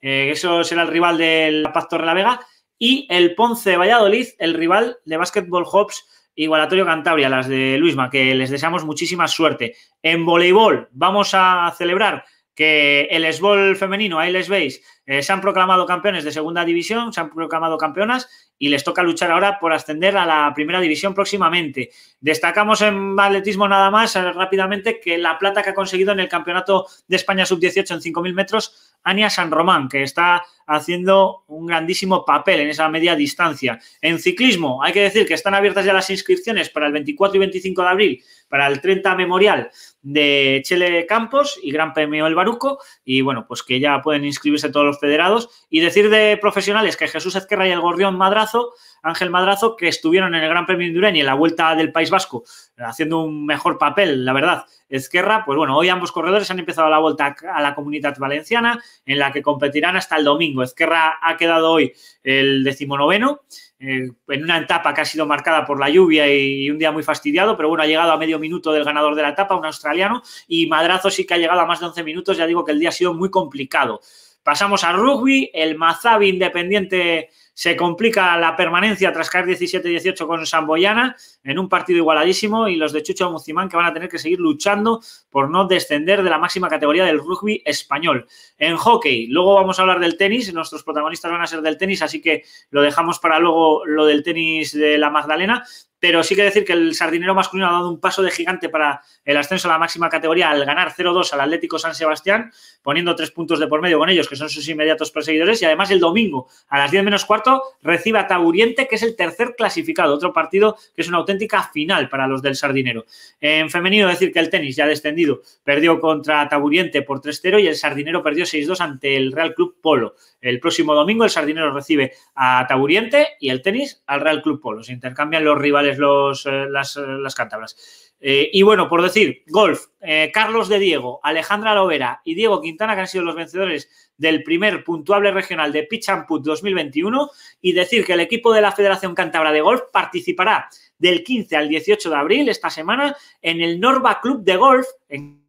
eh, eso será el rival de La Paz, Vega y el Ponce Valladolid, el rival de Basketball Hops, Igualatorio Cantabria, las de Luisma, que les deseamos muchísima suerte. En voleibol vamos a celebrar que el esbol femenino, ahí les veis, eh, se han proclamado campeones de segunda división, se han proclamado campeonas y les toca luchar ahora por ascender a la primera división próximamente. Destacamos en atletismo nada más eh, rápidamente que la plata que ha conseguido en el Campeonato de España Sub-18 en 5.000 metros, Ania San Román, que está haciendo un grandísimo papel en esa media distancia. En ciclismo, hay que decir que están abiertas ya las inscripciones para el 24 y 25 de abril, para el 30 memorial de Chile Campos y Gran Premio El Baruco. Y bueno, pues que ya pueden inscribirse todos los federados. Y decir de profesionales que Jesús Ezquerra y el Gordión Madrazo Ángel Madrazo, que estuvieron en el Gran Premio Hondureño y en la Vuelta del País Vasco eh, haciendo un mejor papel, la verdad. Ezquerra, pues bueno, hoy ambos corredores han empezado la vuelta a la Comunidad Valenciana, en la que competirán hasta el domingo. Ezquerra ha quedado hoy el decimonoveno, eh, en una etapa que ha sido marcada por la lluvia y un día muy fastidiado, pero bueno, ha llegado a medio minuto del ganador de la etapa, un australiano, y Madrazo sí que ha llegado a más de 11 minutos, ya digo que el día ha sido muy complicado. Pasamos al rugby, el Mazabi Independiente se complica la permanencia tras caer 17-18 con Samboyana en un partido igualadísimo y los de Chucho Muzimán que van a tener que seguir luchando por no descender de la máxima categoría del rugby español. En hockey, luego vamos a hablar del tenis, nuestros protagonistas van a ser del tenis, así que lo dejamos para luego lo del tenis de la Magdalena, pero sí que decir que el sardinero masculino ha dado un paso de gigante para el ascenso a la máxima categoría al ganar 0-2 al Atlético San Sebastián, poniendo tres puntos de por medio con ellos, que son sus inmediatos perseguidores, y además el domingo a las 10 menos cuarto recibe a Taburiente, que es el tercer clasificado, otro partido que es una auténtica final para los del sardinero. En femenino decir que el tenis ya descendido perdió contra Taburiente por 3-0 y el sardinero perdió 6-2 ante el Real Club Polo. El próximo domingo el sardinero recibe a Taburiente y el tenis al Real Club Polo. Se intercambian los rivales los, eh, eh, las, cántabras. Eh, y bueno, por decir, golf, Carlos de Diego, Alejandra Lovera y Diego Quintana, que han sido los vencedores del primer puntuable regional de Pitch Put 2021, y decir que el equipo de la Federación Cántabra de Golf participará del 15 al 18 de abril, esta semana, en el norva Club de Golf, en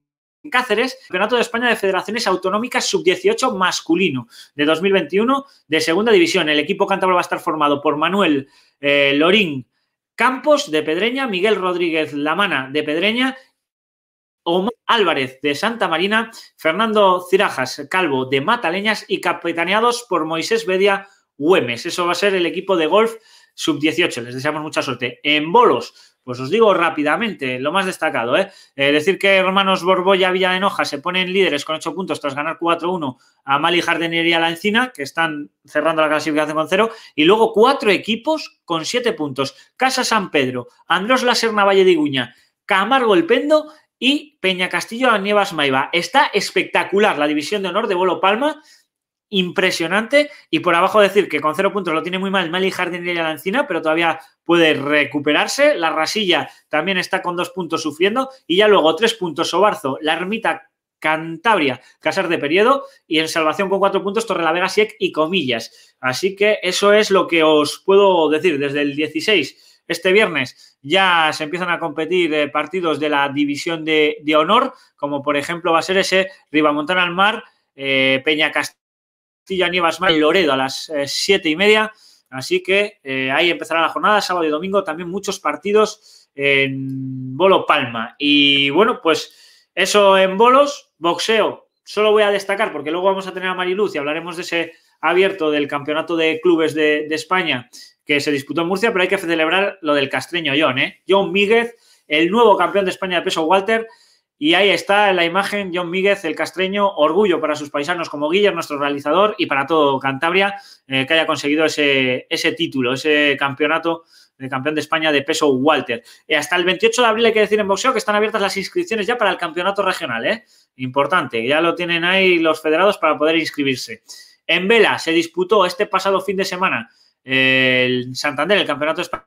Cáceres, Campeonato de España de Federaciones Autonómicas Sub-18 masculino de 2021 de Segunda División. El equipo cántabro va a estar formado por Manuel Lorín Campos de Pedreña, Miguel Rodríguez Lamana de Pedreña, Omar Álvarez de Santa Marina, Fernando Cirajas Calvo de Mataleñas y capitaneados por Moisés Bedia Güemes. Eso va a ser el equipo de golf sub-18. Les deseamos mucha suerte. En bolos, pues os digo rápidamente, lo más destacado, ¿eh? eh decir que hermanos Borboya Villa Noja se ponen líderes con 8 puntos tras ganar 4-1 a Mali Jardinería La Encina, que están cerrando la clasificación con 0, y luego cuatro equipos con 7 puntos. Casa San Pedro, Andrés Laserna Valle de Iguña, Camargo El Pendo y Peña Castillo a Nievas Maiva. Está espectacular la división de honor de Bolo Palma impresionante. Y por abajo decir que con cero puntos lo tiene muy mal Mali, Jardín y la pero todavía puede recuperarse. La Rasilla también está con dos puntos sufriendo. Y ya luego tres puntos Sobarzo, la Ermita Cantabria, Casar de Periodo y en Salvación con cuatro puntos Torrelavega, Siec y Comillas. Así que eso es lo que os puedo decir desde el 16 este viernes ya se empiezan a competir eh, partidos de la división de, honor, como por ejemplo va a ser ese Ribamontana al Mar, eh, Peña Castilla. Castilla-Nieva Mar Loredo a las eh, siete y media. Así que eh, ahí empezará la jornada, sábado y domingo, también muchos partidos en Bolo Palma. Y bueno, pues eso en bolos, boxeo, solo voy a destacar porque luego vamos a tener a Mariluz y hablaremos de ese abierto del campeonato de clubes de, España que se disputó en Murcia, pero hay que celebrar lo del castreño John, ¿eh? John Míguez, el nuevo campeón de España de peso Walter, y ahí está en la imagen John Míguez, el castreño, orgullo para sus paisanos como Guillermo, nuestro realizador, y para todo Cantabria, eh, que haya conseguido ese, ese título, ese campeonato de campeón de España de peso Walter. Eh, hasta el 28 de abril hay que decir en boxeo que están abiertas las inscripciones ya para el campeonato regional, ¿eh? Importante, ya lo tienen ahí los federados para poder inscribirse. En vela se disputó este pasado fin de semana eh, el Santander, el campeonato español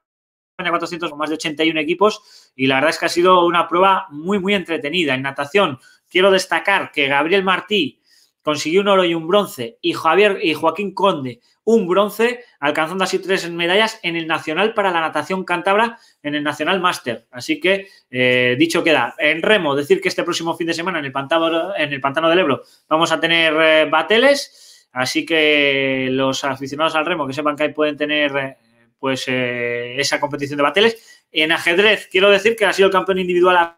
400 con más de 81 equipos y la verdad es que ha sido una prueba muy, muy entretenida. En natación quiero destacar que Gabriel Martí consiguió un oro y un bronce y Javier y Joaquín Conde un bronce, alcanzando así tres medallas en el Nacional para la Natación Cántabra, en el Nacional Máster. Así que eh, dicho queda. En remo, decir que este próximo fin de semana en el Pantano, en el pantano del Ebro vamos a tener eh, bateles. Así que los aficionados al remo que sepan que ahí pueden tener eh, pues eh, esa competición de bateles. En ajedrez, quiero decir que ha sido el campeón individual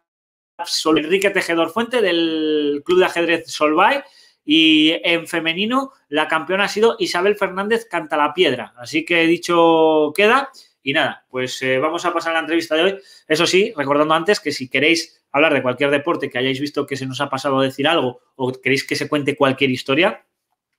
absoluto Enrique Tejedor Fuente del Club de Ajedrez Solvay y en femenino la campeona ha sido Isabel Fernández Cantalapiedra. Así que dicho queda. Y nada, pues eh, vamos a pasar a la entrevista de hoy. Eso sí, recordando antes que si queréis hablar de cualquier deporte que hayáis visto que se nos ha pasado a decir algo o queréis que se cuente cualquier historia,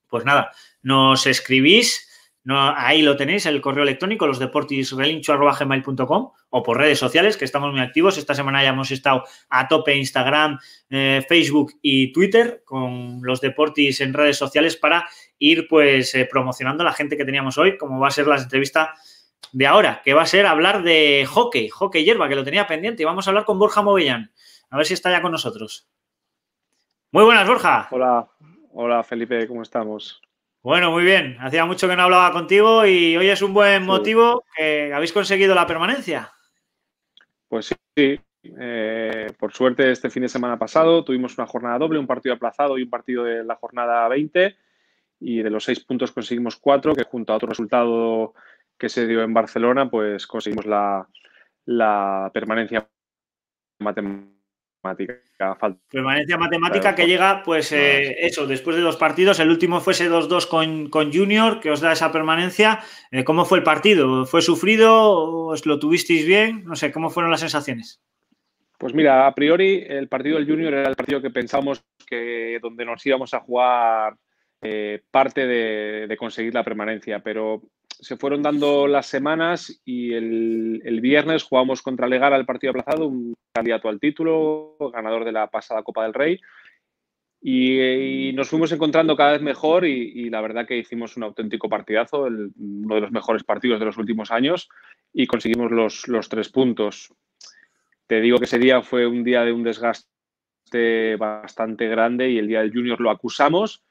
pues nada, nos escribís no, ahí lo tenéis, el correo electrónico, losdeportisrelincho.com o por redes sociales, que estamos muy activos. Esta semana ya hemos estado a tope Instagram, eh, Facebook y Twitter con los deportis en redes sociales para ir pues eh, promocionando a la gente que teníamos hoy, como va a ser la entrevista de ahora, que va a ser hablar de hockey, hockey hierba, que lo tenía pendiente, y vamos a hablar con Borja Movellán. A ver si está ya con nosotros. Muy buenas, Borja. Hola, hola Felipe, ¿cómo estamos? Bueno, muy bien. Hacía mucho que no hablaba contigo y hoy es un buen motivo que habéis conseguido la permanencia. Pues sí, eh, por suerte este fin de semana pasado tuvimos una jornada doble, un partido aplazado y un partido de la jornada 20 y de los seis puntos conseguimos cuatro, que junto a otro resultado que se dio en Barcelona, pues conseguimos la, la permanencia matemática matemática. Permanencia matemática que llega, pues eh, eso, después de dos partidos. El último fue ese 2-2 con, Junior, que os da esa permanencia. Eh, ¿Cómo fue el partido? ¿Fue sufrido? ¿Os lo tuvisteis bien? No sé, ¿cómo fueron las sensaciones? Pues mira, a priori el partido del Junior era el partido que pensamos que donde nos íbamos a jugar eh, parte de, de conseguir la permanencia, pero se fueron dando las semanas y el, viernes jugamos contra Legal al partido aplazado, un candidato al título, ganador de la pasada Copa del Rey. Y, nos fuimos encontrando cada vez mejor y, la verdad que hicimos un auténtico partidazo, uno de los mejores partidos de los últimos años y conseguimos los tres puntos. Te digo que ese día fue un día de un desgaste bastante grande y el día del junior lo acusamos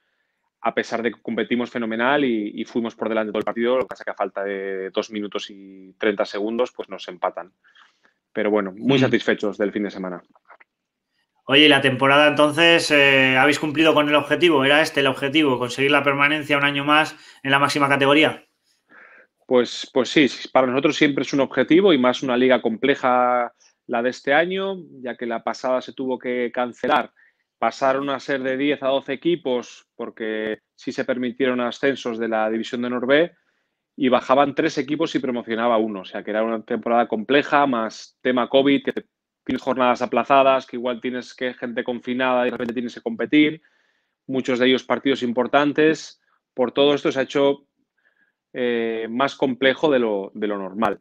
a pesar de que competimos fenomenal y, fuimos por delante todo el partido, lo que pasa que a falta de dos minutos y 30 segundos, pues nos empatan. Pero bueno, muy mm. satisfechos del fin de semana. Oye, ¿y la temporada entonces eh, habéis cumplido con el objetivo? ¿Era este el objetivo? ¿Conseguir la permanencia un año más en la máxima categoría? Pues, pues sí, para nosotros siempre es un objetivo y más una liga compleja la de este año, ya que la pasada se tuvo que cancelar pasaron a ser de 10 a 12 equipos porque sí se permitieron ascensos de la división de Norvé y bajaban tres equipos y promocionaba uno. O sea que era una temporada compleja, más tema COVID, que tienes jornadas aplazadas, que igual tienes que gente confinada y de repente tienes que competir, muchos de ellos partidos importantes. Por todo esto se ha hecho eh, más complejo de lo, normal.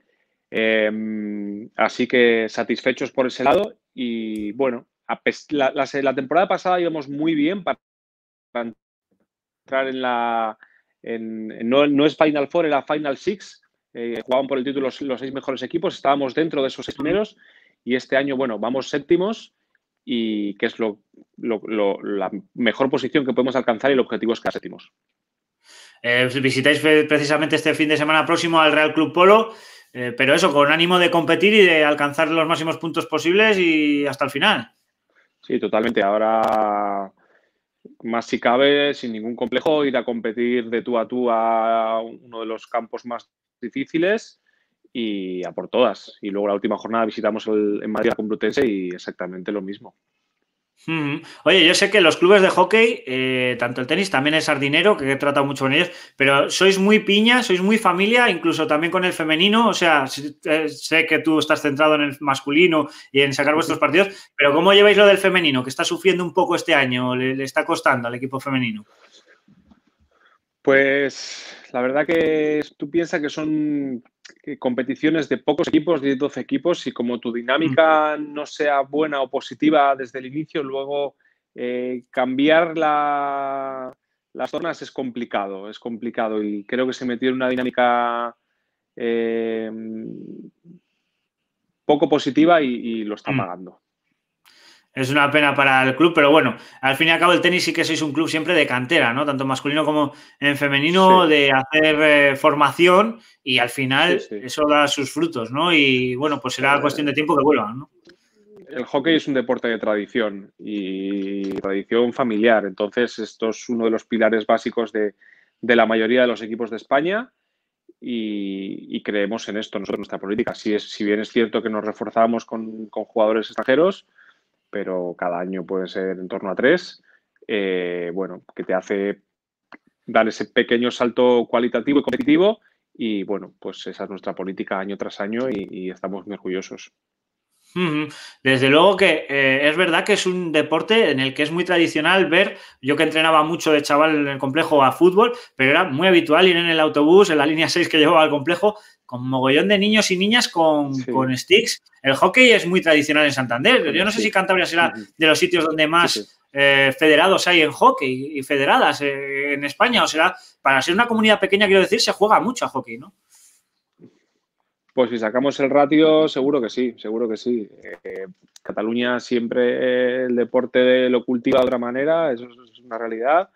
Em, así que satisfechos por ese lado y bueno, la, temporada pasada íbamos muy bien para, entrar en la. no, es Final Four, era Final Six. Eh, jugaban por el título los, seis mejores equipos, estábamos dentro de esos seis primeros y este año, bueno, vamos séptimos y que es lo, la mejor posición que podemos alcanzar y el objetivo es que séptimos. Eh, visitáis precisamente este fin de semana próximo al Real Club Polo, eh, pero eso, con ánimo de competir y de alcanzar los máximos puntos posibles y hasta el final. Sí, totalmente. Ahora, más si cabe, sin ningún complejo, ir a competir de tú a tú a uno de los campos más difíciles y a por todas. Y luego la última jornada visitamos el, en Madrid a Complutense y exactamente lo mismo. Oye, yo sé que los clubes de hockey, eh, tanto el tenis, también el sardinero, que he tratado mucho con ellos, pero sois muy piña, sois muy familia, incluso también con el femenino, o sea, eh, sé que tú estás centrado en el masculino y en sacar vuestros partidos, pero ¿cómo lleváis lo del femenino, que está sufriendo un poco este año, le está costando al equipo femenino? Pues la verdad que tú piensas que son competiciones de pocos equipos, de 12 equipos, y como tu dinámica mm. no sea buena o positiva desde el inicio, luego eh, cambiar las zonas es complicado, es complicado. Y creo que se metió en una dinámica eh, poco positiva y, y, lo está mm. pagando. Es una pena para el club, pero bueno, al fin y al cabo el tenis sí que sois un club siempre de cantera, ¿no? Tanto masculino como en femenino, de hacer eh, formación y al final eso da sus frutos, ¿no? Y bueno, pues será eh, cuestión de tiempo que vuelvan, El hockey es un deporte de tradición y tradición familiar, entonces esto es uno de los pilares básicos de, la mayoría de los equipos de España. Y, creemos en esto nosotros, nuestra política. Si, si bien es cierto que nos reforzamos con, con jugadores extranjeros, pero cada año puede ser en torno a tres, eh, bueno, que te hace dar ese pequeño salto cualitativo y competitivo y bueno, pues esa es nuestra política año tras año y, estamos muy orgullosos. Desde luego que eh, es verdad que es un deporte en el que es muy tradicional ver, yo que entrenaba mucho de chaval en el complejo a fútbol, pero era muy habitual ir en el autobús, en la línea 6 que llevaba al complejo, con mogollón de niños y niñas con, sticks. El hockey es muy tradicional en Santander. Yo no sé si Cantabria será de los sitios donde más eh, federados hay en hockey y federadas eh, en España. O será, para ser una comunidad pequeña, quiero decir, se juega mucho a hockey, ¿no? Pues si sacamos el ratio, seguro que sí, seguro que sí. Eh, Cataluña siempre el deporte lo cultiva de otra manera, eso es una realidad.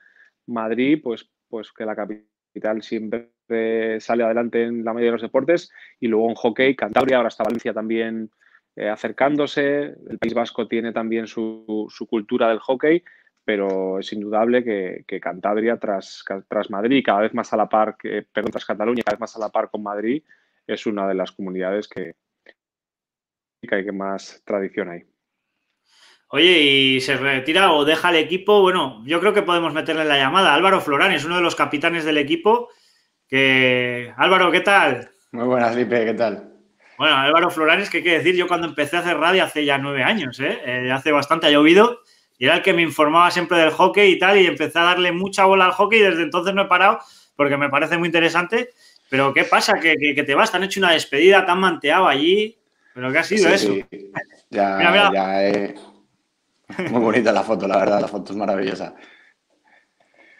Madrid, pues, pues que la capital siempre eh, sale adelante en la mayoría de los deportes. Y luego en hockey, Cantabria, ahora está Valencia también eh, acercándose. El País Vasco tiene también su, cultura del hockey, pero es indudable que, Cantabria, tras, tras, Madrid, cada vez más a la par, que, perdón, tras Cataluña, cada vez más a la par con Madrid, es una de las comunidades que, que más tradición hay. Oye, y se retira o deja el equipo. Bueno, yo creo que podemos meterle la llamada. Álvaro Florán es uno de los capitanes del equipo que... Álvaro, ¿qué tal? Muy buenas, Lipe, ¿qué tal? Bueno, Álvaro Florales, que hay decir, yo cuando empecé a hacer radio hace ya nueve años, ¿eh? ¿eh? hace bastante ha llovido, y era el que me informaba siempre del hockey y tal, y empecé a darle mucha bola al hockey y desde entonces no he parado porque me parece muy interesante. Pero ¿qué pasa? Que, te vas, te han hecho una despedida, tan manteado allí. ¿Pero qué ha sido eso? mira, mira. Eh. Muy bonita la foto, la verdad, la foto es maravillosa.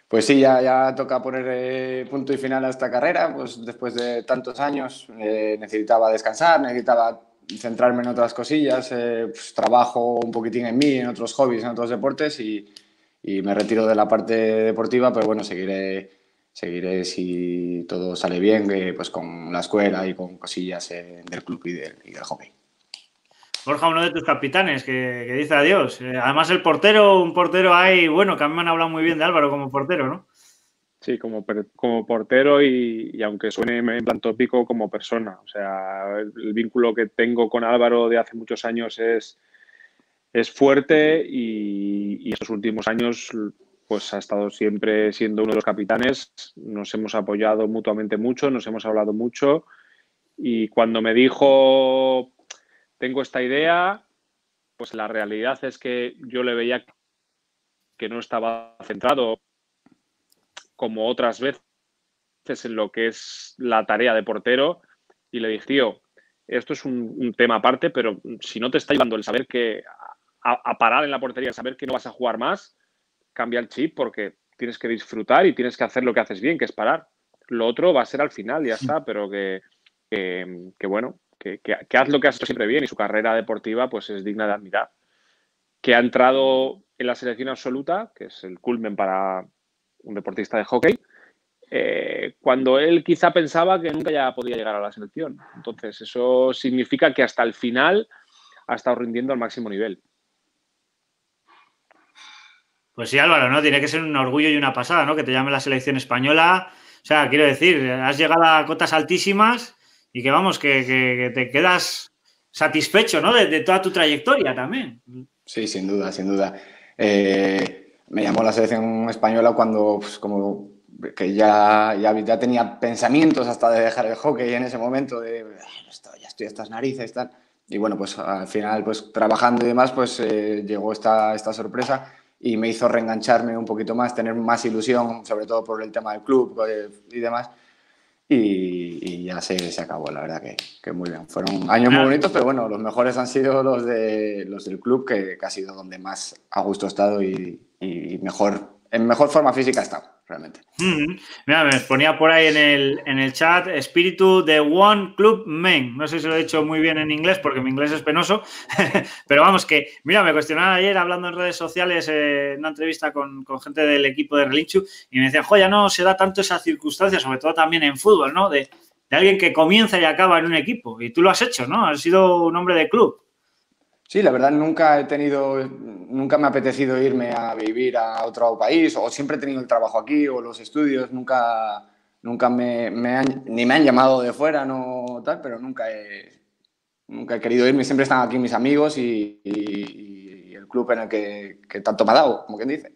Pues sí, ya, ya toca poner eh, punto y final a esta carrera, pues después de tantos años eh, necesitaba descansar, necesitaba centrarme en otras cosillas, eh, pues trabajo un poquitín en mí, en otros hobbies, en otros deportes y, me retiro de la parte deportiva, pero bueno, seguiré, seguiré si todo sale bien, pues con la escuela y con cosillas del club y del, y del hobby. Borja, uno de tus capitanes, que, dice adiós. Eh, además, el portero, un portero hay, bueno, que a mí me han hablado muy bien de Álvaro como portero, ¿no? Sí, como, como portero y, aunque suene en plan tópico, como persona. O sea, el, vínculo que tengo con Álvaro de hace muchos años es, es fuerte y, y estos últimos años pues ha estado siempre siendo uno de los capitanes. Nos hemos apoyado mutuamente mucho, nos hemos hablado mucho. Y cuando me dijo tengo esta idea, pues la realidad es que yo le veía que no estaba centrado como otras veces en lo que es la tarea de portero y le dije, tío, esto es un, tema aparte, pero si no te está ayudando el saber que a, parar en la portería, saber que no vas a jugar más, cambia el chip porque tienes que disfrutar y tienes que hacer lo que haces bien, que es parar. Lo otro va a ser al final, ya está, pero que bueno, que, haz lo que has hecho siempre bien y su carrera deportiva pues es digna de admirar. Que ha entrado en la selección absoluta, que es el culmen para un deportista de hockey, eh, cuando él quizá pensaba que nunca ya podía llegar a la selección. Entonces, eso significa que hasta el final ha estado rindiendo al máximo nivel. Pues sí, Álvaro, ¿no? Tiene que ser un orgullo y una pasada, Que te llame la selección española. O sea, quiero decir, has llegado a cotas altísimas y que vamos, que, te quedas satisfecho ¿no? de, toda tu trayectoria también. Sí, sin duda, sin duda. Eh, me llamó la selección española cuando, pues, como que ya, ya, tenía pensamientos hasta de dejar el hockey en ese momento, de ya estoy a estas narices, tal. Y bueno, pues al final, pues trabajando y demás, pues eh, llegó esta, esta sorpresa y me hizo reengancharme un poquito más, tener más ilusión, sobre todo por el tema del club eh, y demás. Y, ya se, se, acabó, la verdad que, que, muy bien. Fueron años muy bonitos, pero bueno, los mejores han sido los, de, los del club, que, ha sido donde más a gusto estado y, mejor, en mejor forma física he estado realmente. Mm-hmm. Mira, me ponía por ahí en el, en el chat espíritu de One Club Men. No sé si lo he dicho muy bien en inglés porque mi inglés es penoso, pero vamos que, mira, me cuestionaron ayer hablando en redes sociales eh, en una entrevista con, gente del equipo de Relinchu y me decían, joya, no se da tanto esa circunstancia, sobre todo también en fútbol, ¿no? De, de alguien que comienza y acaba en un equipo. Y tú lo has hecho, ¿no? Has sido un hombre de club. Sí, la verdad nunca he tenido, nunca me ha apetecido irme a vivir a otro país, o siempre he tenido el trabajo aquí, o los estudios, nunca, nunca me, han, ni me han llamado de fuera, no tal, pero nunca he, nunca he querido irme, siempre están aquí mis amigos y, el club en el que, tanto me ha dado, como quien dice.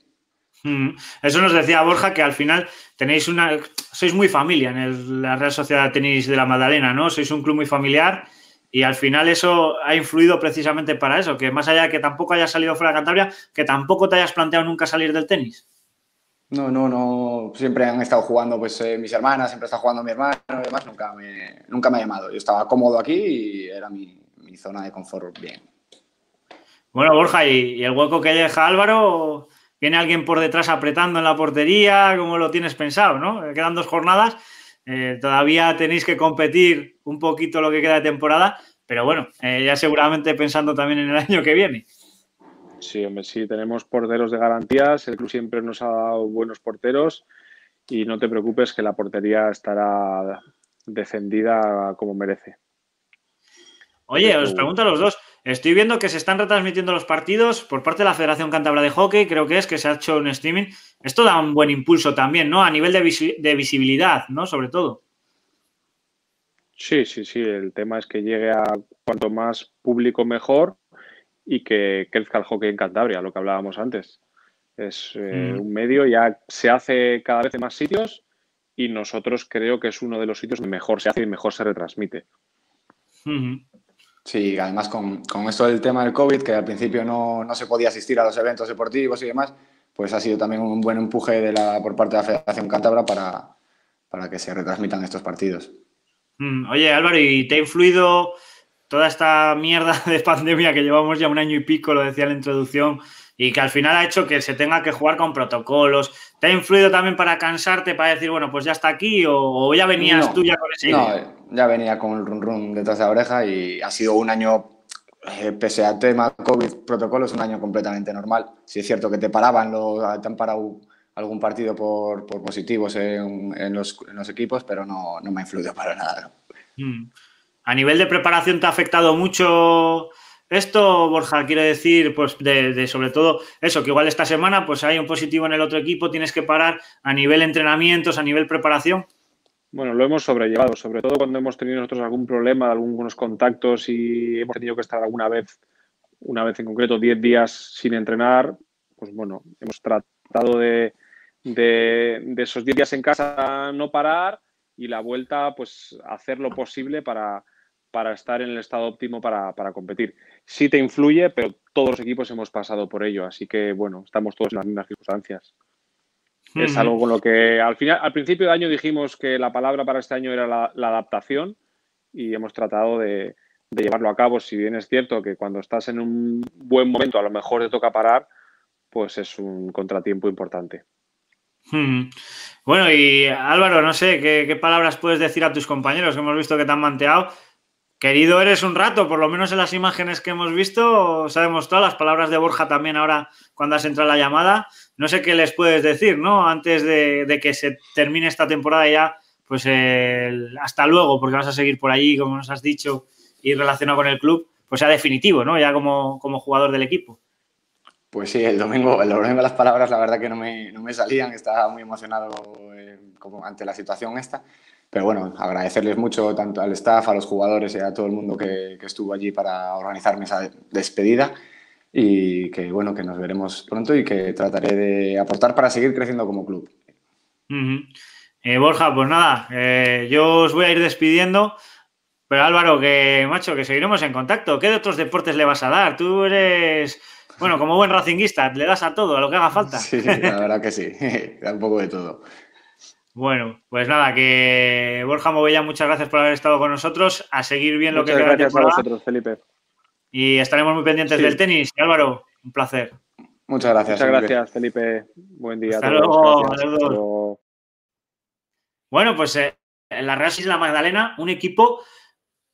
Mm, eso nos decía Borja que al final tenéis una, sois muy familia en la Real Sociedad de Tenis de la Magdalena, ¿no? Sois un club muy familiar y al final eso ha influido precisamente para eso, que más allá de que tampoco haya salido fuera de Cantabria, que tampoco te hayas planteado nunca salir del tenis. No, no, no. Siempre han estado jugando pues eh, mis hermanas, siempre está jugando mi hermano y demás. Nunca me, nunca me ha llamado. Yo estaba cómodo aquí y era mi, zona de confort bien. Bueno, Borja, ¿y, el hueco que deja Álvaro? ¿Viene alguien por detrás apretando en la portería? ¿Cómo lo tienes pensado? ¿no? Quedan dos jornadas eh, todavía tenéis que competir un poquito lo que queda de temporada, pero bueno, eh, ya seguramente pensando también en el año que viene. Sí, hombre, sí, tenemos porteros de garantías, el club siempre nos ha dado buenos porteros y no te preocupes que la portería estará defendida como merece. Oye, os pregunto a los dos, Estoy viendo que se están retransmitiendo los partidos por parte de la Federación Cántabra de Hockey, creo que es, que se ha hecho un streaming. Esto da un buen impulso también, ¿no? A nivel de, visibilidad, ¿no? Sobre todo. Sí, sí, sí. El tema es que llegue a cuanto más público mejor y que crezca el hockey en Cantabria, lo que hablábamos antes. Es eh, mm. un medio, ya se hace cada vez más sitios y nosotros creo que es uno de los sitios donde mejor se hace y mejor se retransmite. Sí, además con, esto del tema del COVID, que al principio no, se podía asistir a los eventos deportivos y demás, pues ha sido también un buen empuje de la, por parte de la Federación Cántabra para, para que se retransmitan estos partidos. Mm, oye, Álvaro, ¿y te ha influido toda esta mierda de pandemia que llevamos ya un año y pico, lo decía en la introducción, y que al final ha hecho que se tenga que jugar con protocolos. ¿Te ha influido también para cansarte, para decir, bueno, pues ya está aquí o, ya venías tú ya con ese? No, ya venía con el run run detrás de la oreja y ha sido un año, eh, pese al tema COVID, protocolos, un año completamente normal. Si es cierto que te paraban, lo, te han parado algún partido por, positivos en, los, equipos, pero no, me ha influido para nada. Mm. ¿A nivel de preparación te ha afectado mucho esto, Borja, quiere decir, pues de, sobre todo eso, que igual esta semana pues hay un positivo en el otro equipo, tienes que parar a nivel entrenamientos, a nivel preparación. Bueno, lo hemos sobrellevado, sobre todo cuando hemos tenido nosotros algún problema, algunos contactos y hemos tenido que estar alguna vez, una vez en concreto, 10 días sin entrenar, pues bueno, hemos tratado de, esos 10 días en casa no parar y la vuelta, pues hacer lo posible para, para estar en el estado óptimo para competir sí te influye, pero todos los equipos hemos pasado por ello, así que bueno, estamos todos en las mismas circunstancias. Es algo con lo que al final, al principio de año dijimos que la palabra para este año era la, adaptación y hemos tratado de, llevarlo a cabo. Si bien es cierto que cuando estás en un buen momento a lo mejor te toca parar, pues es un contratiempo importante. Bueno, y Álvaro, no sé, ¿qué, ¿qué, palabras puedes decir a tus compañeros que hemos visto que te han manteado? Querido eres un rato, por lo menos en las imágenes que hemos visto sabemos ha demostrado, las palabras de Borja también ahora cuando has entrado la llamada. No sé qué les puedes decir, ¿no? Antes de, que se termine esta temporada ya, pues hasta luego, porque vas a seguir por allí, como nos has dicho, y relacionado con el club, pues sea definitivo, ¿no? Ya como, como jugador del equipo. Pues sí, el domingo, el domingo las palabras la verdad que no me, no me salían, estaba muy emocionado eh, como ante la situación esta. Pero bueno, agradecerles mucho tanto al staff, a los jugadores y a todo el mundo que, estuvo allí para organizarme esa despedida y que bueno, que nos veremos pronto y que trataré de aportar para seguir creciendo como club. Eh, Borja, pues nada, eh, yo os voy a ir despidiendo, pero Álvaro, que macho, que seguiremos en contacto. ¿Qué de otros deportes le vas a dar? Tú eres, bueno, como buen racinguista, le das a todo, a lo que haga falta. Sí, la verdad que sí, da un poco de todo. Bueno, pues nada, que Borja Movella, muchas gracias por haber estado con nosotros. A seguir bien lo que queda gracias temporada. vosotros, Felipe. Y estaremos muy pendientes del tenis. Álvaro, un placer. Muchas gracias. Muchas gracias, Felipe. Buen día. Bueno, pues eh, la Real Isla Magdalena, un equipo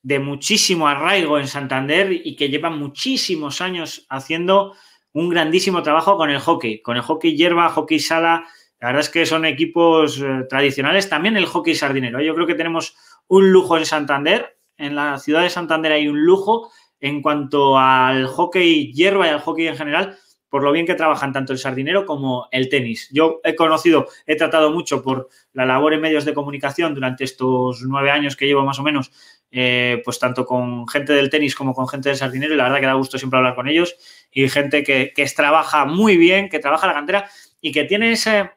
de muchísimo arraigo en Santander y que lleva muchísimos años haciendo un grandísimo trabajo con el hockey, con el hockey hierba, hockey sala, la verdad es que son equipos eh, tradicionales. También el hockey sardinero. ¿eh? Yo creo que tenemos un lujo en Santander. En la ciudad de Santander hay un lujo en cuanto al hockey hierba y al hockey en general, por lo bien que trabajan tanto el sardinero como el tenis. Yo he conocido, he tratado mucho por la labor en medios de comunicación durante estos nueve años que llevo más o menos, eh, pues tanto con gente del tenis como con gente del sardinero, y la verdad que da gusto siempre hablar con ellos, y gente que, que trabaja muy bien, que trabaja la cantera y que tiene ese,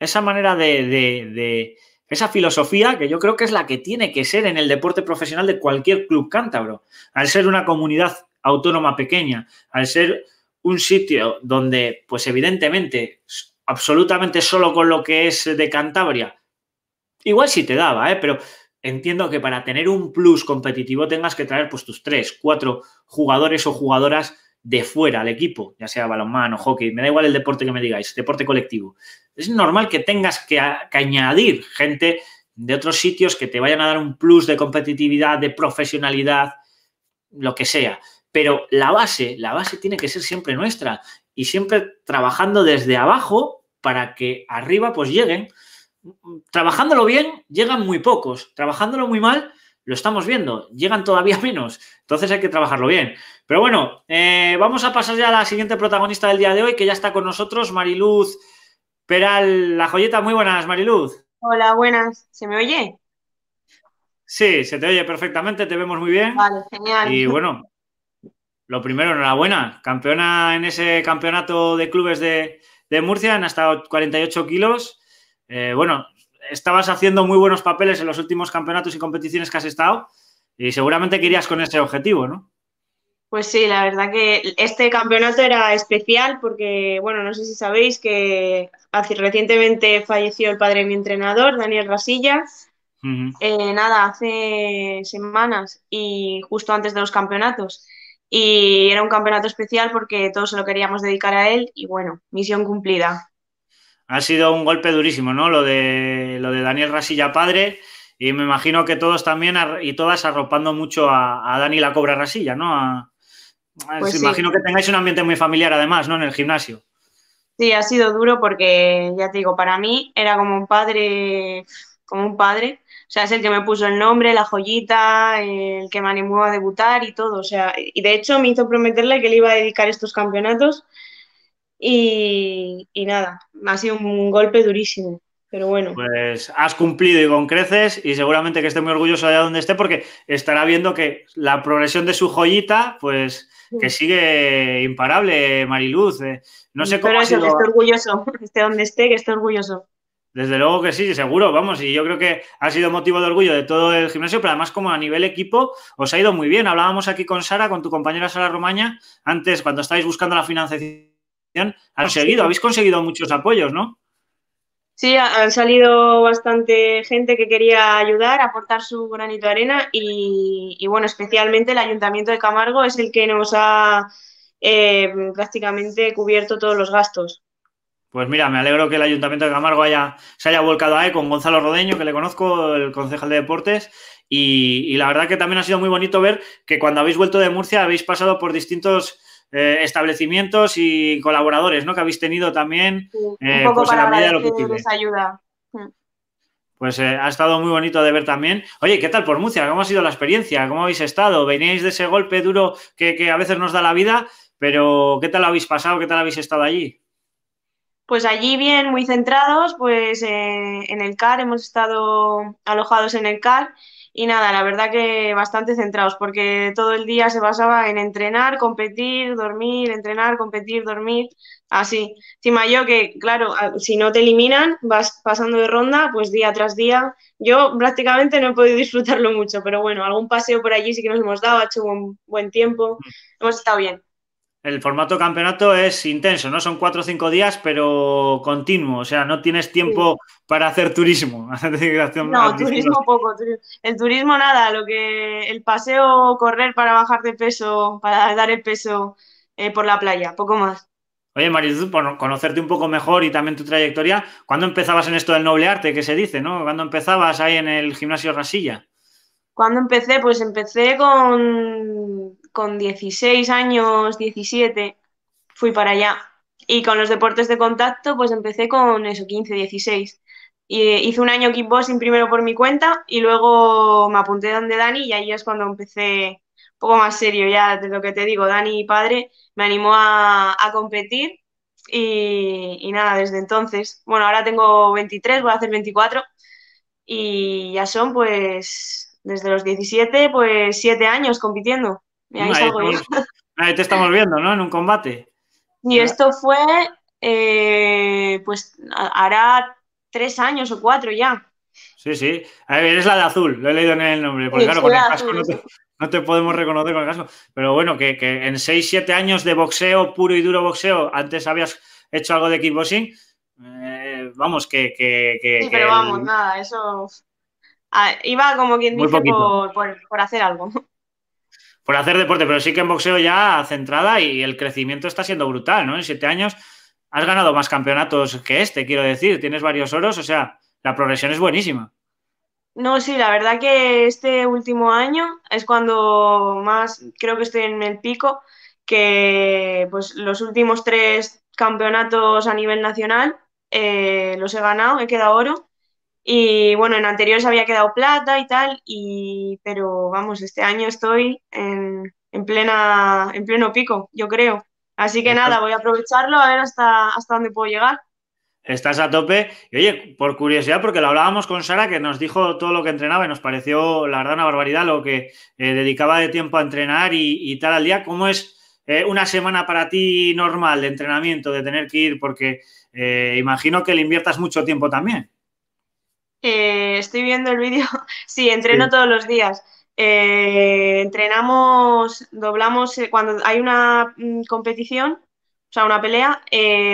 esa manera de, Esa filosofía que yo creo que es la que tiene que ser en el deporte profesional de cualquier club cántabro. Al ser una comunidad autónoma pequeña, al ser un sitio donde, pues evidentemente, absolutamente solo con lo que es de Cantabria, igual si sí te daba, ¿eh? pero entiendo que para tener un plus competitivo tengas que traer pues tus tres, cuatro jugadores o jugadoras de fuera al equipo, ya sea balonmano, hockey, me da igual el deporte que me digáis, deporte colectivo. Es normal que tengas que, añadir gente de otros sitios que te vayan a dar un plus de competitividad, de profesionalidad, lo que sea. Pero la base, la base tiene que ser siempre nuestra y siempre trabajando desde abajo para que arriba pues lleguen. Trabajándolo bien, llegan muy pocos. Trabajándolo muy mal, lo estamos viendo, llegan todavía menos, entonces hay que trabajarlo bien. Pero bueno, eh, vamos a pasar ya a la siguiente protagonista del día de hoy, que ya está con nosotros, Mariluz Peral, la joyeta. Muy buenas, Mariluz. Hola, buenas. ¿Se me oye? Sí, se te oye perfectamente, te vemos muy bien. Vale, genial. Y bueno, lo primero, enhorabuena, campeona en ese campeonato de clubes de, Murcia, en hasta 48 kilos. Eh, bueno, estabas haciendo muy buenos papeles en los últimos campeonatos y competiciones que has estado y seguramente querías con ese objetivo, ¿no? Pues sí, la verdad que este campeonato era especial porque, bueno, no sé si sabéis que hace, recientemente falleció el padre de mi entrenador, Daniel Rasilla. Eh, nada, hace semanas y justo antes de los campeonatos. Y era un campeonato especial porque todos se lo queríamos dedicar a él y bueno, misión cumplida. Ha sido un golpe durísimo, ¿no? Lo de, lo de Daniel Rasilla padre y me imagino que todos también y todas arropando mucho a, a Dani la Cobra Rasilla, ¿no? Pues imagino que tengáis un ambiente muy familiar además, ¿no? En el gimnasio. Sí, ha sido duro porque, ya te digo, para mí era como un padre, como un padre. O sea, es el que me puso el nombre, la joyita, el que me animó a debutar y todo. O sea, y de hecho me hizo prometerle que le iba a dedicar estos campeonatos y, nada, ha sido un golpe durísimo. Pero bueno. Pues has cumplido y con creces y seguramente que esté muy orgulloso allá donde esté porque estará viendo que la progresión de su joyita, pues que sigue imparable, Mariluz. Eh. No sé cómo... Pero que esté orgulloso, que esté donde esté, que esté orgulloso. Desde luego que sí, seguro, vamos, y yo creo que ha sido motivo de orgullo de todo el gimnasio, pero además como a nivel equipo os ha ido muy bien. Hablábamos aquí con Sara, con tu compañera Sara Romaña, antes cuando estáis buscando la financiación han seguido. Habéis conseguido muchos apoyos, ¿no? Sí, han salido bastante gente que quería ayudar, aportar su granito de arena y, bueno, especialmente el Ayuntamiento de Camargo es el que nos ha eh, prácticamente cubierto todos los gastos. Pues mira, me alegro que el Ayuntamiento de Camargo haya, se haya volcado ahí e con Gonzalo Rodeño, que le conozco, el concejal de deportes, y la verdad que también ha sido muy bonito ver que cuando habéis vuelto de Murcia habéis pasado por distintos eh, establecimientos y colaboradores, ¿no? Que habéis tenido también un poco para ayuda. Pues ha estado muy bonito de ver también. Oye, ¿qué tal por Murcia? ¿Cómo ha sido la experiencia? ¿Cómo habéis estado? Veníais de ese golpe duro que, a veces nos da la vida, pero ¿qué tal habéis pasado? ¿Qué tal habéis estado allí? Pues allí bien, muy centrados, pues eh, en el CAR, hemos estado alojados en el CAR y nada, la verdad que bastante centrados, porque todo el día se basaba en entrenar, competir, dormir, entrenar, competir, dormir, así. Encima yo que, claro, si no te eliminan, vas pasando de ronda, pues día tras día. Yo prácticamente no he podido disfrutarlo mucho, pero bueno, algún paseo por allí sí que nos hemos dado, ha hecho buen, buen tiempo, mm. hemos estado bien. El formato campeonato es intenso, ¿no? Son cuatro o cinco días, pero continuo. O sea, no tienes tiempo para hacer turismo. no, turismo poco. El turismo nada. Lo que el paseo, correr para bajar de peso, para dar el peso eh, por la playa, poco más. Oye, Marisol, por conocerte un poco mejor y también tu trayectoria, ¿cuándo empezabas en esto del noble arte que se dice, no? ¿Cuándo empezabas ahí en el gimnasio Rasilla? Cuando empecé, pues empecé con con 16 años, 17, fui para allá. Y con los deportes de contacto, pues empecé con eso, 15, 16. Y eh, hice un año kickboxing primero por mi cuenta y luego me apunté donde Dani y ahí es cuando empecé un poco más serio ya de lo que te digo. Dani, padre, me animó a, a competir y, y, nada, desde entonces. Bueno, ahora tengo 23, voy a hacer 24 y ya son pues desde los 17, pues 7 años compitiendo. Ahí, te estamos viendo, ¿no? En un combate. Y esto fue, eh, pues, hará tres años o cuatro ya. Sí, sí. A ver, es la de azul, lo he leído en el nombre. Porque claro, con el casco no te, podemos reconocer con el casco. Pero bueno, que, en seis, siete años de boxeo, puro y duro boxeo, antes habías hecho algo de kickboxing. Eh, vamos, que, que, que sí, pero vamos, nada, eso. Ah, iba como quien dice por hacer algo por hacer deporte, pero sí que en boxeo ya centrada y el crecimiento está siendo brutal, ¿no? En siete años has ganado más campeonatos que este, quiero decir, tienes varios oros, o sea, la progresión es buenísima. No, sí, la verdad que este último año es cuando más creo que estoy en el pico, que pues los últimos tres campeonatos a nivel nacional eh, los he ganado, he quedado oro y bueno, en anteriores había quedado plata y tal, y, pero vamos, este año estoy en, plena, en pleno pico, yo creo. Así que nada, voy a aprovecharlo a ver hasta, hasta dónde puedo llegar. Estás a tope. oye, por curiosidad, porque lo hablábamos con Sara, que nos dijo todo lo que entrenaba y nos pareció, la verdad, una barbaridad lo que eh, dedicaba de tiempo a entrenar y, tal al día. ¿Cómo es eh, una semana para ti normal de entrenamiento, de tener que ir? Porque eh, imagino que le inviertas mucho tiempo también. Eh, estoy viendo el vídeo. Sí, entreno todos los días. Eh, entrenamos, doblamos, eh, cuando hay una mm, competición, o sea, una pelea,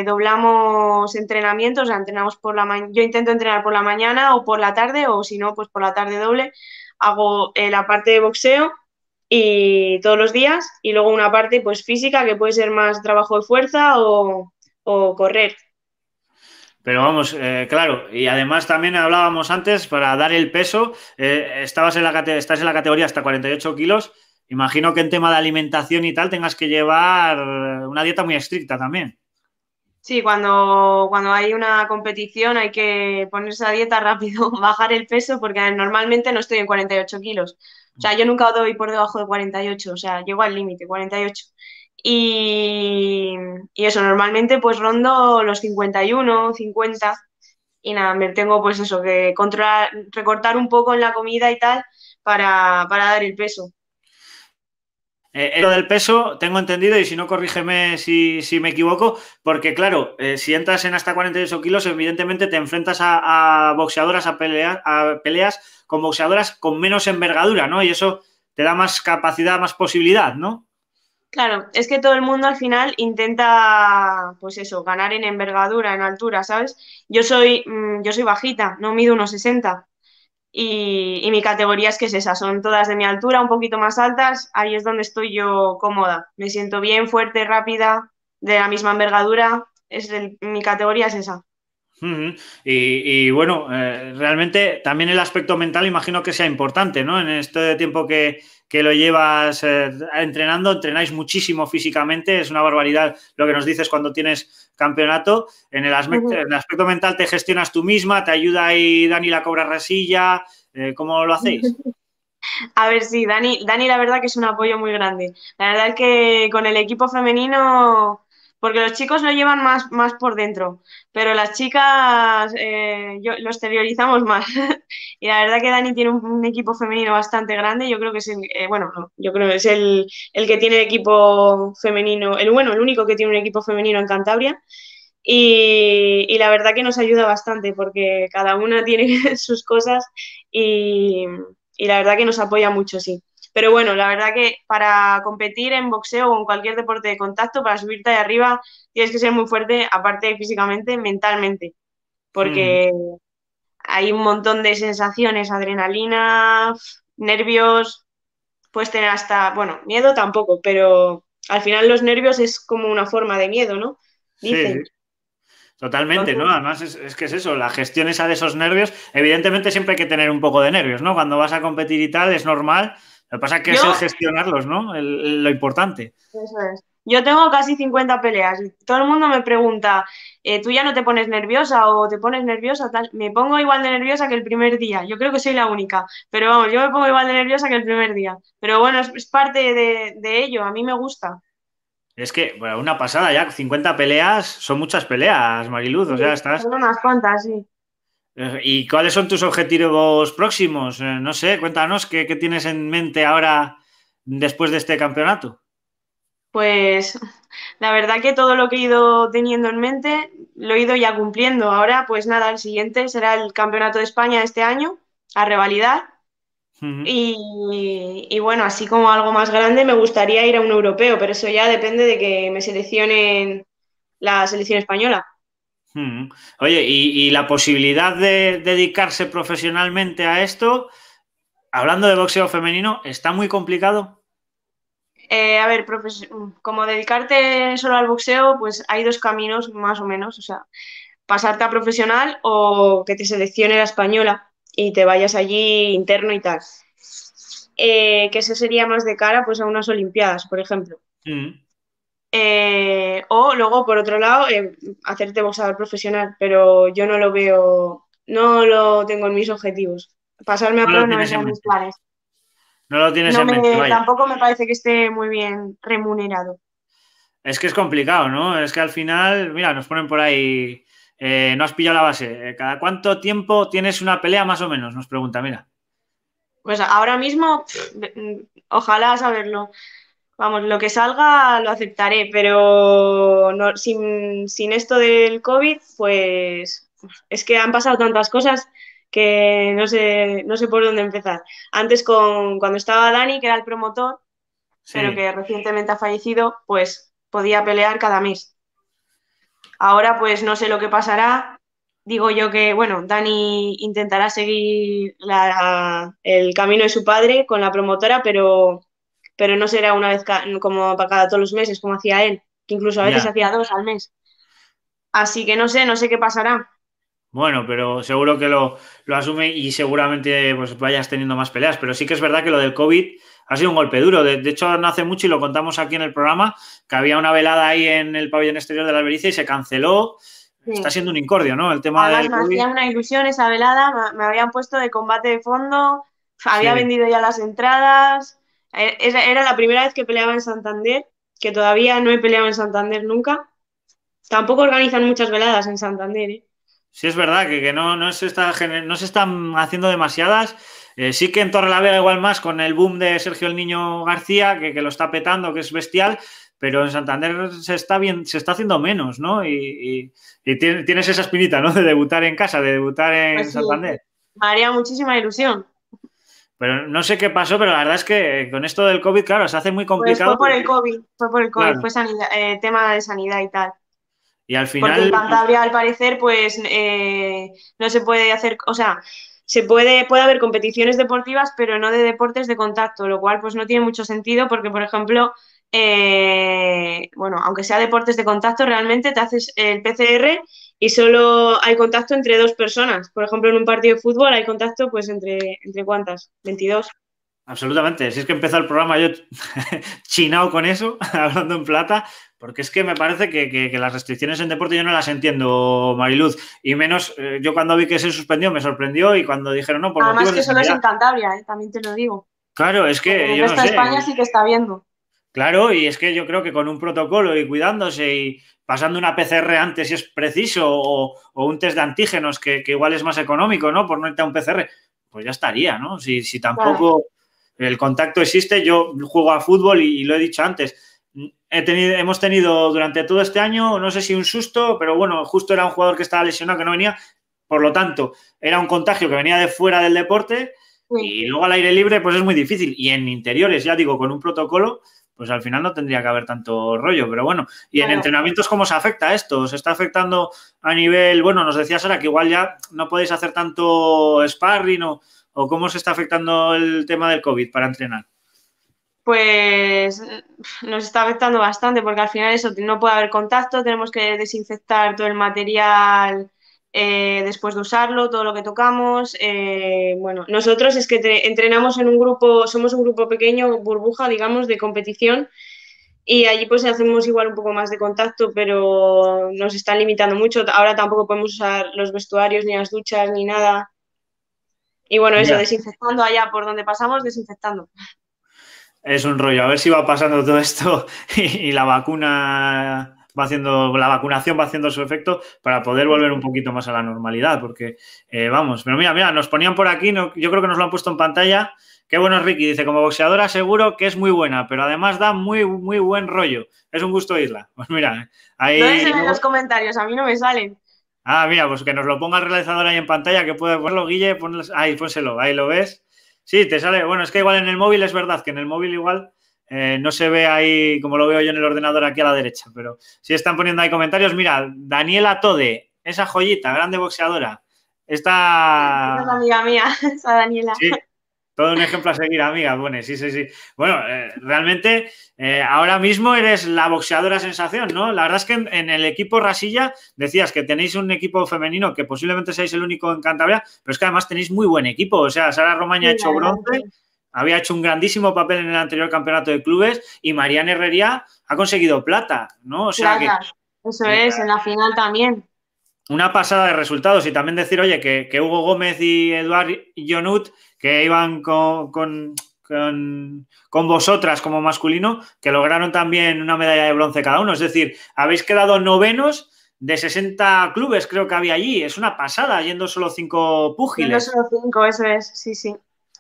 doblamos entrenamientos, entrenamos por la mañana, yo intento entrenar por la mañana o por la tarde, o si no, pues por la tarde doble, hago la parte de boxeo y todos los días, y luego una parte pues física, que puede ser más trabajo de fuerza o correr. Pero vamos, eh, claro, y además también hablábamos antes, para dar el peso, eh, estabas en la, estás en la categoría hasta 48 kilos, imagino que en tema de alimentación y tal tengas que llevar eh, una dieta muy estricta también. Sí, cuando, cuando hay una competición hay que ponerse a dieta rápido, bajar el peso, porque normalmente no estoy en 48 kilos. O sea, yo nunca doy por debajo de 48, o sea, llego al límite, 48. Y, eso, normalmente pues rondo los 51, 50 y nada, me tengo pues eso, que controlar, recortar un poco en la comida y tal para, dar el peso. Eh, eh, lo del peso, tengo entendido, y si no, corrígeme si, me equivoco, porque claro, eh, si entras en hasta 48 kilos, evidentemente te enfrentas a, boxeadoras, a, pelear a peleas con boxeadoras con menos envergadura, ¿no? Y eso te da más capacidad, más posibilidad, ¿no? Claro, es que todo el mundo al final intenta, pues eso, ganar en envergadura, en altura, ¿sabes? Yo soy, mm, yo soy bajita, no mido unos 60. Y, mi categoría es que es esa, son todas de mi altura, un poquito más altas, ahí es donde estoy yo cómoda. Me siento bien, fuerte, rápida, de la misma envergadura, es mi categoría es esa. Y, bueno, eh, realmente también el aspecto mental imagino que sea importante, ¿no? En este tiempo que, que lo llevas eh, entrenando, entrenáis muchísimo físicamente, es una barbaridad lo que nos dices cuando tienes campeonato. En el, aspecto, mental te gestionas tú misma, te ayuda ahí Dani la cobra resilla, eh, ¿cómo lo hacéis? A ver, sí, Dani, Dani la verdad que es un apoyo muy grande. La verdad es que con el equipo femenino porque los chicos lo llevan más, más por dentro, pero las chicas eh, yo, lo exteriorizamos más. y la verdad que Dani tiene un, equipo femenino bastante grande, yo creo que es el, eh, bueno, yo creo que es el, el que tiene equipo femenino, el bueno, el único que tiene un equipo femenino en Cantabria. Y, la verdad que nos ayuda bastante porque cada una tiene sus cosas y, y la verdad que nos apoya mucho, sí. Pero bueno, la verdad que para competir en boxeo o en cualquier deporte de contacto, para subirte ahí arriba, tienes que ser muy fuerte, aparte físicamente, mentalmente. Porque mm. hay un montón de sensaciones, adrenalina, nervios, puedes tener hasta, bueno, miedo tampoco, pero al final los nervios es como una forma de miedo, ¿no? Totalmente, ¿no? Además, es, es, que es eso, la gestión esa de esos nervios. Evidentemente, siempre hay que tener un poco de nervios, ¿no? Cuando vas a competir y tal, es normal, lo que pasa es que es el gestionarlos, ¿no? lo importante. Eso es. Yo tengo casi 50 peleas y todo el mundo me pregunta, eh, ¿tú ya no te pones nerviosa o te pones nerviosa? Tal? Me pongo igual de nerviosa que el primer día. Yo creo que soy la única, pero vamos, yo me pongo igual de nerviosa que el primer día. Pero bueno, es, parte de, de ello, a mí me gusta. Es que, bueno, una pasada ya, 50 peleas, son muchas peleas, Mariluz, o sea, estás... Son unas cuantas, sí. ¿Y cuáles son tus objetivos próximos? Eh, no sé, cuéntanos qué, tienes en mente ahora después de este campeonato. Pues la verdad que todo lo que he ido teniendo en mente lo he ido ya cumpliendo. Ahora, pues nada, el siguiente será el Campeonato de España este año, a revalidar. y, y, bueno, así como algo más grande, me gustaría ir a un europeo, pero eso ya depende de que me seleccionen la selección española. Mm. Oye, y, la posibilidad de dedicarse profesionalmente a esto, hablando de boxeo femenino, ¿está muy complicado? Eh, a ver, como dedicarte solo al boxeo, pues hay dos caminos más o menos, o sea, pasarte a profesional o que te seleccione la española y te vayas allí interno y tal. Eh, que eso sería más de cara pues a unas olimpiadas, por ejemplo. Mm. Eh, o luego, por otro lado, eh, hacerte boxeador profesional, pero yo no lo veo, no lo tengo en mis objetivos. Pasarme a no pro no es en mis planes. No lo tienes en me, Tampoco me parece que esté muy bien remunerado. Es que es complicado, ¿no? Es que al final, mira, nos ponen por ahí, eh, no has pillado la base. ¿Cada cuánto tiempo tienes una pelea más o menos? Nos pregunta, mira. Pues ahora mismo, mm, ojalá saberlo vamos, lo que salga lo aceptaré, pero sin, esto del COVID, pues es que han pasado tantas cosas que no sé, no sé por dónde empezar. Antes con cuando estaba Dani, que era el promotor, pero que recientemente ha fallecido, pues podía pelear cada mes. Ahora pues no sé lo que pasará. Digo yo que, bueno, Dani intentará seguir el camino de su padre con la promotora, pero pero no será una vez como para cada todos los meses, como hacía él, que incluso a veces hacía dos al mes. Así que no sé, no sé qué pasará. Bueno, pero seguro que lo, lo asume y seguramente pues, vayas teniendo más peleas. Pero sí que es verdad que lo del COVID ha sido un golpe duro. De, hecho, no hace mucho y lo contamos aquí en el programa, que había una velada ahí en el pabellón exterior de la Albericia y se canceló. Está siendo un incordio, ¿no? El tema de del me una ilusión esa velada, me, habían puesto de combate de fondo, había vendido ya las entradas. Eh, era la primera vez que peleaba en Santander, que todavía no he peleado en Santander nunca. Tampoco organizan muchas veladas en Santander. ¿eh? Sí, es verdad que, no, no, se está, no se están haciendo demasiadas. Eh, sí que en Torre Vega igual más con el boom de Sergio el Niño García, que, lo está petando, que es bestial, pero en Santander se está bien, se está haciendo menos, ¿no? Y, tienes esa espinita, ¿no? De debutar en casa, de debutar en pues Santander. Me haría muchísima ilusión. Pero no sé qué pasó, pero la verdad es que con esto del COVID, claro, se hace muy pues complicado. fue por el COVID, fue por el COVID, fue sanidad, eh, tema de sanidad y tal. Y al final. Porque en Cantabria, al parecer, pues eh, no se puede hacer, o sea, se puede, puede haber competiciones deportivas, pero no de deportes de contacto, lo cual pues no tiene mucho sentido porque, por ejemplo, eh, bueno, aunque sea deportes de contacto, realmente te haces el PCR y solo hay contacto entre dos personas. Por ejemplo, en un partido de fútbol hay contacto pues entre, entre cuántas, 22. Absolutamente, si es que empezó el programa yo chinao con eso, hablando en plata, porque es que me parece que, las restricciones en deporte yo no las entiendo, Mariluz, y menos eh, yo cuando vi que se suspendió me sorprendió y cuando dijeron no, por Además que solo es en Cantabria, ¿eh? también te lo digo. Claro, es que... yo no España sí que está viendo. Claro, y es que yo creo que con un protocolo y cuidándose y pasando una PCR antes si es preciso o, un test de antígenos que, igual es más económico, ¿no? Por no irte a un PCR, pues ya estaría, ¿no? Si, tampoco el contacto existe, yo juego a fútbol y, lo he dicho antes. hemos tenido durante todo este año, no sé si un susto, pero bueno, justo era un jugador que estaba lesionado, que no venía. Por lo tanto, era un contagio que venía de fuera del deporte y luego al aire libre, pues es muy difícil. Y en interiores, ya digo, con un protocolo, pues al final no tendría que haber tanto rollo, pero bueno. ¿Y en entrenamientos cómo se afecta esto? ¿Se está afectando a nivel, bueno, nos decías ahora que igual ya no podéis hacer tanto sparring o, o cómo se está afectando el tema del COVID para entrenar? Pues eh, nos está afectando bastante porque al final eso, no puede haber contacto, tenemos que desinfectar todo el material eh, después de usarlo, todo lo que tocamos. Eh, bueno, nosotros es que entrenamos en un grupo, somos un grupo pequeño, burbuja, digamos, de competición. Y allí pues hacemos igual un poco más de contacto, pero nos están limitando mucho. Ahora tampoco podemos usar los vestuarios, ni las duchas, ni nada. Y bueno, eso, desinfectando allá por donde pasamos, desinfectando. Es un rollo, a ver si va pasando todo esto y la vacuna va haciendo, la vacunación va haciendo su efecto para poder volver un poquito más a la normalidad, porque eh, vamos, pero mira, mira, nos ponían por aquí, yo creo que nos lo han puesto en pantalla. Qué bueno Ricky, dice, como boxeadora seguro que es muy buena, pero además da muy, muy buen rollo. Es un gusto irla, Pues mira, ahí... No en los comentarios, a mí no me salen. Ah, mira, pues que nos lo ponga el realizador ahí en pantalla, que puede ponerlo, Guille, ahí, pónselo, ahí lo ves. Sí, te sale, bueno, es que igual en el móvil es verdad, que en el móvil igual eh, no se ve ahí, como lo veo yo en el ordenador aquí a la derecha, pero si están poniendo ahí comentarios, mira, Daniela Tode, esa joyita, grande boxeadora. Esta. Esa amiga mía, esa Daniela. Sí, todo un ejemplo a seguir, amiga. Bueno, sí, sí, sí. Bueno, eh, realmente eh, ahora mismo eres la boxeadora sensación, ¿no? La verdad es que en, el equipo Rasilla decías que tenéis un equipo femenino que posiblemente seáis el único en Cantabria, pero es que además tenéis muy buen equipo. O sea, Sara Romaña ha hecho bronce. Había hecho un grandísimo papel en el anterior campeonato de clubes y Mariana Herrería ha conseguido plata, ¿no? Eso es, en la final también. Una pasada de resultados y también decir, oye, que, Hugo Gómez y Eduard Jonut, que iban con, con vosotras como masculino, que lograron también una medalla de bronce cada uno. Es decir, habéis quedado novenos de 60 clubes, creo que había allí. Es una pasada, yendo solo cinco púgiles. Yendo solo cinco, eso es, sí, sí.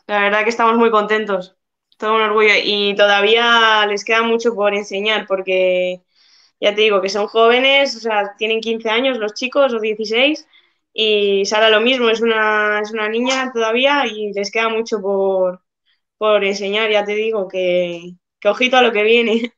La verdad que estamos muy contentos, todo un orgullo y todavía les queda mucho por enseñar porque ya te digo que son jóvenes, o sea, tienen 15 años los chicos o 16 y Sara lo mismo, es una, es una niña todavía y les queda mucho por, por enseñar, ya te digo que, que ojito a lo que viene.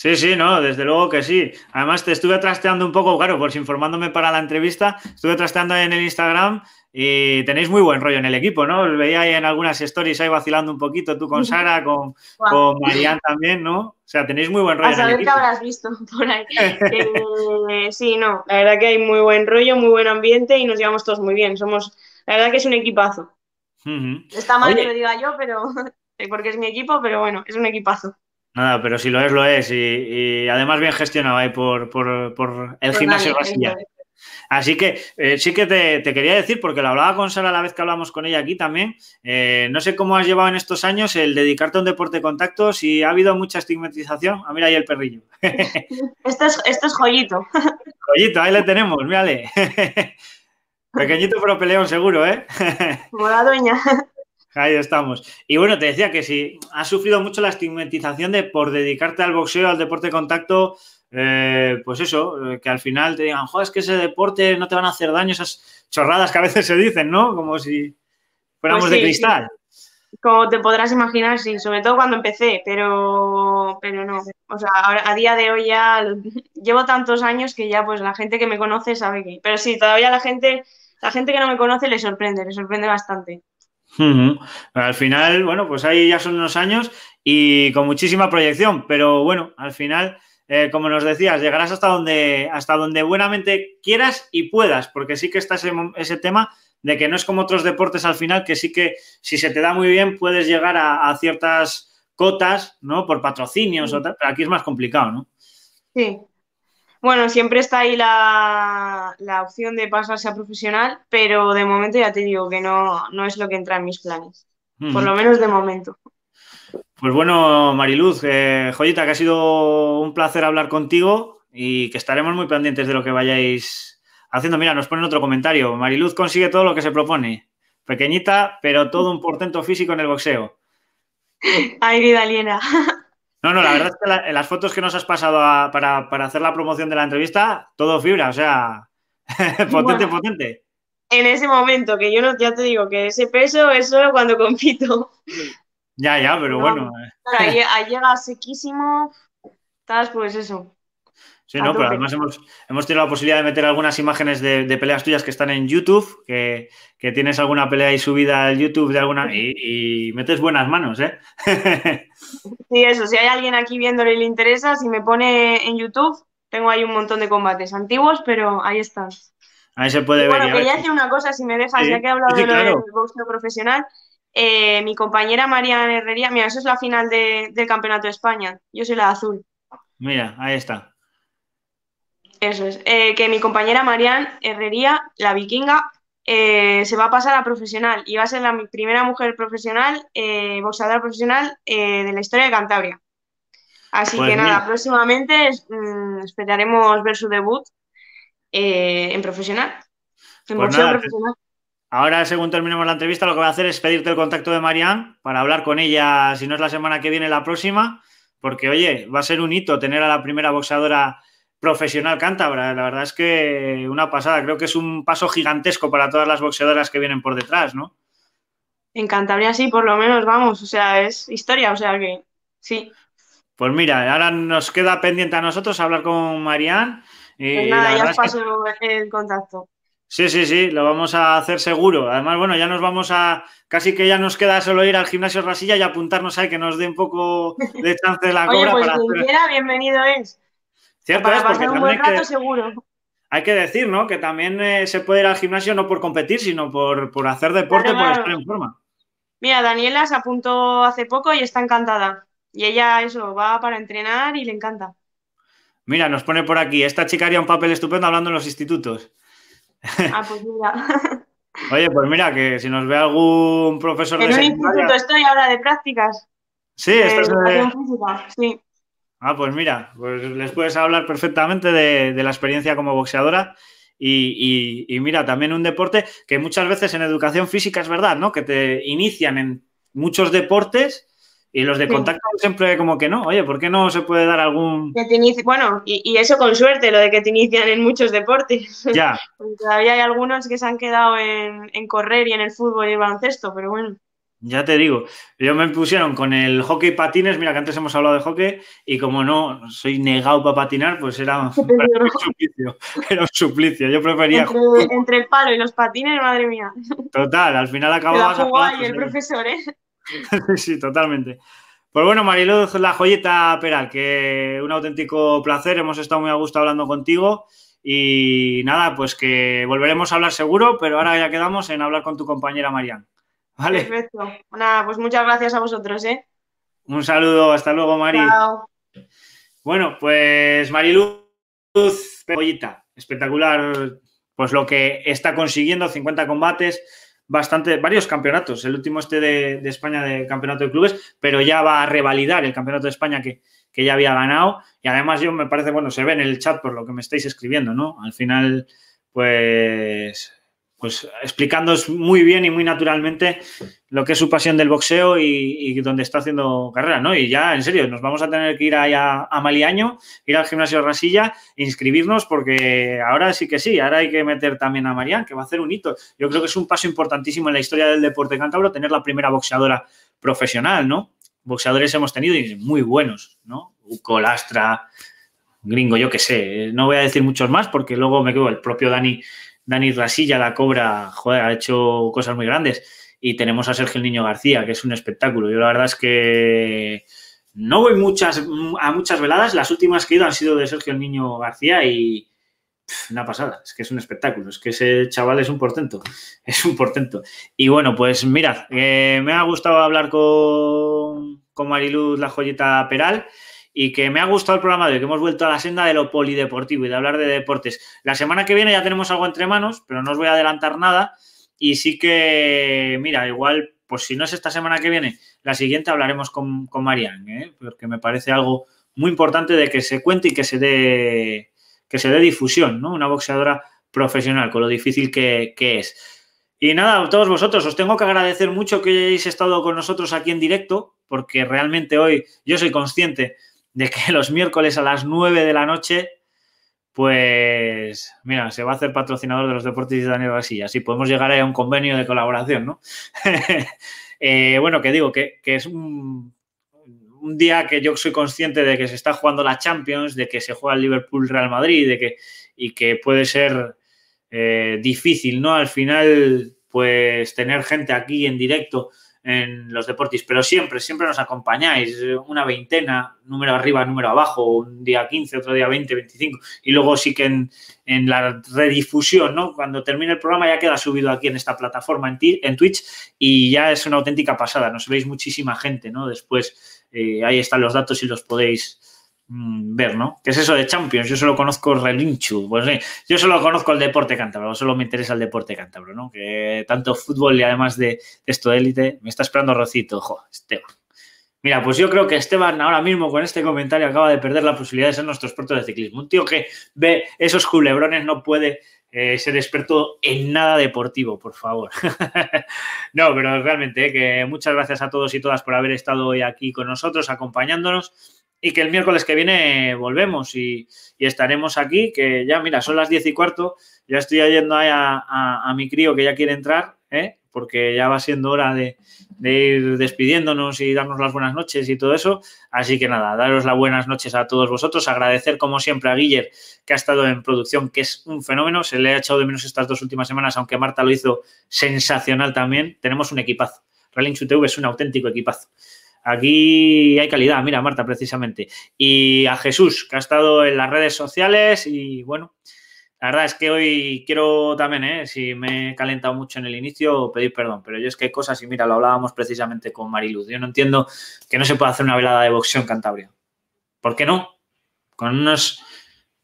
Sí, sí, no, desde luego que sí. Además, te estuve trasteando un poco, claro, por si informándome para la entrevista, estuve trasteando en el Instagram y tenéis muy buen rollo en el equipo, ¿no? Os veía ahí en algunas stories ahí vacilando un poquito, tú con Sara, con, wow. también, ¿no? O sea, tenéis muy buen rollo. A saber en el equipo. que habrás visto por ahí. Eh, sí, no, la verdad que hay muy buen rollo, muy buen ambiente y nos llevamos todos muy bien. Somos, la verdad que es un equipazo. Está mal que lo diga yo, pero porque es mi equipo, pero bueno, es un equipazo. Nada, pero si lo es, lo es. Y, además bien gestionado ahí por, el pues gimnasio Así que eh, sí que te, quería decir, porque lo hablaba con Sara la vez que hablamos con ella aquí también, eh, no sé cómo has llevado en estos años el dedicarte a un deporte de contacto, si ha habido mucha estigmatización. Ah, mira ahí el perrillo. Esto es, esto es joyito. Joyito, ahí le tenemos, mírale. Pequeñito pero peleón seguro, ¿eh? Como la dueña. Ahí estamos. Y bueno, te decía que si has sufrido mucho la estigmatización de por dedicarte al boxeo, al deporte de contacto, eh, pues eso, eh, que al final te digan, joder, es que ese deporte no te van a hacer daño, esas chorradas que a veces se dicen, ¿no? Como si fuéramos pues de cristal. Como te podrás imaginar, sí, sobre todo cuando empecé, pero, pero no. O sea, a día de hoy ya llevo tantos años que ya pues la gente que me conoce sabe que. Pero sí, todavía la gente, la gente que no me conoce le sorprende, le sorprende bastante. Al final, bueno, pues ahí ya son unos años y con muchísima proyección, pero bueno, al final, eh, como nos decías, llegarás hasta donde, hasta donde buenamente quieras y puedas, porque sí que está ese, ese tema de que no es como otros deportes al final, que sí que si se te da muy bien puedes llegar a, ciertas cotas, ¿no? Por patrocinios, o tal, pero aquí es más complicado, ¿no? Sí, bueno, siempre está ahí la, opción de pasarse a profesional, pero de momento ya te digo que no, es lo que entra en mis planes, mm. por lo menos de momento. Pues bueno, Mariluz, eh, joyita, que ha sido un placer hablar contigo y que estaremos muy pendientes de lo que vayáis haciendo. Mira, nos ponen otro comentario. Mariluz consigue todo lo que se propone. Pequeñita, pero todo un portento físico en el boxeo. Ay, vida aliena. No, no, la verdad es que las fotos que nos has pasado para, hacer la promoción de la entrevista, todo fibra, o sea, potente, potente. En ese momento, que yo no, ya te digo que ese peso es solo cuando compito. Ya, ya, pero bueno. Ahí llega sequísimo, estás pues eso. Sí, no, pero además hemos, tenido la posibilidad de meter algunas imágenes de, peleas tuyas que están en YouTube, que, tienes alguna pelea y subida al YouTube de alguna. y metes buenas manos, ¿eh? Sí, eso, si hay alguien aquí viéndolo y le interesa, si me pone en YouTube, tengo ahí un montón de combates antiguos, pero ahí está. Ahí se puede ver. Bueno, quería hacer una cosa, si me dejas, ya que he hablado de del boxeo profesional. Eh, mi compañera María Herrería, mira, eso es la final del Campeonato de España. Yo soy la azul. Mira, ahí está. Eso es. Eh, que mi compañera Marian Herrería, la vikinga, eh, se va a pasar a profesional y va a ser la primera mujer profesional, eh, boxeadora profesional eh, de la historia de Cantabria. Así pues que nada, próximamente mm, esperaremos ver su debut en pues profesional. Ahora, según terminemos la entrevista, lo que voy a hacer es pedirte el contacto de Marianne para hablar con ella, si no es la semana que viene, la próxima, porque oye, va a ser un hito tener a la primera boxeadora profesional cántabra. La verdad es que una pasada. Creo que es un paso gigantesco para todas las boxeadoras que vienen por detrás, ¿no? En Cantabria sí, por lo menos, vamos. O sea, es historia, o sea que sí. Pues mira, ahora nos queda pendiente a nosotros hablar con Marían Y pues nada, ya os paso el contacto. Sí, sí, sí, lo vamos a hacer seguro. Además, bueno, ya nos vamos a. Casi que ya nos queda solo ir al gimnasio Rasilla y apuntarnos ahí, que nos dé un poco de chance de la cobra. Pues para bienvenido es. Cierto es, porque hay que, decir, ¿no? Que también eh, se puede ir al gimnasio no por competir, sino por, hacer deporte, por estar en forma. Mira, Daniela se apuntó hace poco y está encantada. Y ella, eso, va para entrenar y le encanta. Mira, nos pone por aquí, esta chica haría un papel estupendo hablando en los institutos. Ah, pues mira. Oye, pues mira, que si nos ve algún profesor en En un instituto estoy ahora de prácticas. Sí, estoy de... sí. Ah, pues mira, pues les puedes hablar perfectamente de, la experiencia como boxeadora. Y, mira, también un deporte que muchas veces en educación física es verdad, ¿no? Que te inician en muchos deportes y los de contacto siempre como que no. Oye, ¿por qué no se puede dar algún...? Bueno, y, eso con suerte, lo de que te inician en muchos deportes. Ya. Todavía hay algunos que se han quedado en, en correr y en el fútbol y el baloncesto, pero bueno. Ya te digo, yo me pusieron con el hockey patines, mira que antes hemos hablado de hockey, y como no soy negado para patinar, pues era un, suplicio, era un suplicio. Yo prefería. Entre, el palo y los patines, madre mía. Total, al final acabamos. el profesor, ¿eh? sí, totalmente. Pues bueno, Mariluz, la joyeta Peral, que un auténtico placer, hemos estado muy a gusto hablando contigo. Y nada, pues que volveremos a hablar seguro, pero ahora ya quedamos en hablar con tu compañera Marian. Perfecto. Nada, pues muchas gracias a vosotros, ¿eh? Un saludo, hasta luego, Mari. Bueno, pues Mariluz Pollita, espectacular, pues lo que está consiguiendo, 50 combates, bastante, varios campeonatos, el último este de, España de campeonato de clubes, pero ya va a revalidar el campeonato de España que, que ya había ganado. Y además yo me parece, bueno, se ve en el chat por lo que me estáis escribiendo, ¿no? Al final, pues pues explicándoos muy bien y muy naturalmente lo que es su pasión del boxeo y, donde está haciendo carrera, ¿no? Y ya, en serio, nos vamos a tener que ir allá a Maliaño, ir al gimnasio Rasilla, e inscribirnos, porque ahora sí que sí, ahora hay que meter también a Marián, que va a hacer un hito. Yo creo que es un paso importantísimo en la historia del deporte cántabro tener la primera boxeadora profesional, ¿no? Boxeadores hemos tenido y muy buenos, ¿no? Colastra, gringo, yo qué sé. No voy a decir muchos más porque luego me quedo el propio Dani Dani Rasilla la cobra, joder, ha hecho cosas muy grandes. Y tenemos a Sergio el Niño García, que es un espectáculo. Yo la verdad es que no voy muchas, a muchas veladas. Las últimas que he ido han sido de Sergio el Niño García y una pasada. Es que es un espectáculo. Es que ese chaval es un portento. Es un portento. Y bueno, pues mirad, eh, me ha gustado hablar con, con Mariluz La Joyeta Peral y que me ha gustado el programa de hoy, que hemos vuelto a la senda de lo polideportivo y de hablar de deportes. La semana que viene ya tenemos algo entre manos, pero no os voy a adelantar nada. Y sí que, mira, igual, pues si no es esta semana que viene, la siguiente hablaremos con, con Marian, ¿eh? porque me parece algo muy importante de que se cuente y que se dé, que se dé difusión, ¿no? Una boxeadora profesional, con lo difícil que, que es. Y nada, a todos vosotros, os tengo que agradecer mucho que hayáis estado con nosotros aquí en directo, porque realmente hoy yo soy consciente de que los miércoles a las 9 de la noche, pues, mira, se va a hacer patrocinador de los deportes de Daniel García. Así podemos llegar a un convenio de colaboración, ¿no? Eh, bueno, que digo, que, es un, día que yo soy consciente de que se está jugando la Champions, de que se juega el Liverpool-Real Madrid, de que, y que puede ser eh, difícil, ¿no? Al final, pues, tener gente aquí en directo en los deportes, pero siempre, siempre nos acompañáis, eh, una veintena, número arriba, número abajo, un día 15, otro día 20, 25, y luego sí que en, la redifusión, ¿no? Cuando termine el programa ya queda subido aquí en esta plataforma, en, Twitch, y ya es una auténtica pasada, nos veis muchísima gente, ¿no? Después, eh, ahí están los datos y los podéis Mm, ver, ¿no? ¿Qué es eso de Champions? Yo solo conozco Relinchu, pues yo solo conozco el deporte cántabro, solo me interesa el deporte cántabro, ¿no? Que tanto fútbol y además de esto de élite, me está esperando Rocito, ojo, Esteban. Mira, pues yo creo que Esteban ahora mismo con este comentario acaba de perder la posibilidad de ser nuestro experto de ciclismo. Un tío que ve esos culebrones no puede eh, ser experto en nada deportivo, por favor. no, pero realmente eh, que muchas gracias a todos y todas por haber estado hoy aquí con nosotros, acompañándonos y que el miércoles que viene volvemos y, estaremos aquí, que ya, mira, son las diez y cuarto, ya estoy yendo ahí a, mi crío que ya quiere entrar, ¿eh? porque ya va siendo hora de, ir despidiéndonos y darnos las buenas noches y todo eso. Así que nada, daros las buenas noches a todos vosotros, agradecer como siempre a Guiller que ha estado en producción, que es un fenómeno, se le ha echado de menos estas dos últimas semanas, aunque Marta lo hizo sensacional también, tenemos un equipazo. rally TV es un auténtico equipazo. Aquí hay calidad, mira, Marta, precisamente. Y a Jesús, que ha estado en las redes sociales y bueno, la verdad es que hoy quiero también, ¿eh? si me he calentado mucho en el inicio, pedir perdón, pero yo es que hay cosas y mira, lo hablábamos precisamente con Mariluz. Yo no entiendo que no se pueda hacer una velada de boxeo en Cantabria. ¿Por qué no? Con unos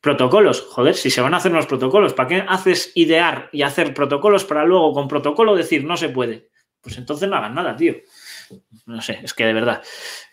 protocolos. Joder, si se van a hacer unos protocolos, ¿para qué haces idear y hacer protocolos para luego con protocolo decir no se puede? Pues entonces no hagan nada, tío no sé, es que de verdad.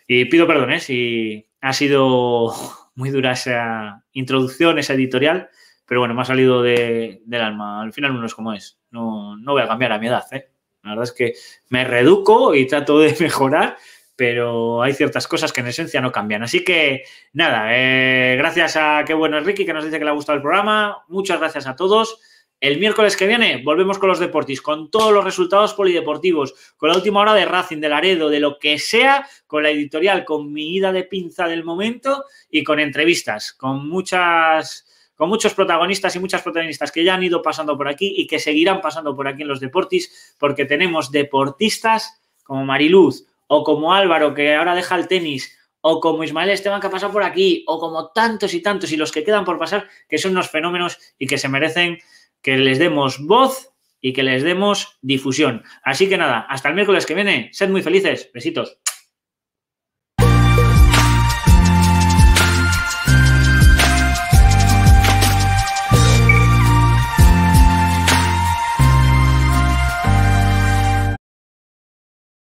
Y pido perdón ¿eh? si ha sido muy dura esa introducción, esa editorial, pero bueno, me ha salido de, del alma. Al final uno es como es. No, no voy a cambiar a mi edad. ¿eh? La verdad es que me reduco y trato de mejorar, pero hay ciertas cosas que en esencia no cambian. Así que nada, eh, gracias a qué bueno es Ricky que nos dice que le ha gustado el programa. Muchas gracias a todos. El miércoles que viene volvemos con los deportes, con todos los resultados polideportivos, con la última hora de Racing, de Laredo, de lo que sea, con la editorial, con mi ida de pinza del momento y con entrevistas, con muchas con muchos protagonistas y muchas protagonistas que ya han ido pasando por aquí y que seguirán pasando por aquí en los deportes, porque tenemos deportistas como Mariluz o como Álvaro, que ahora deja el tenis, o como Ismael Esteban, que ha pasado por aquí, o como tantos y tantos y los que quedan por pasar, que son unos fenómenos y que se merecen que les demos voz y que les demos difusión. Así que nada, hasta el miércoles que viene. Sed muy felices. Besitos.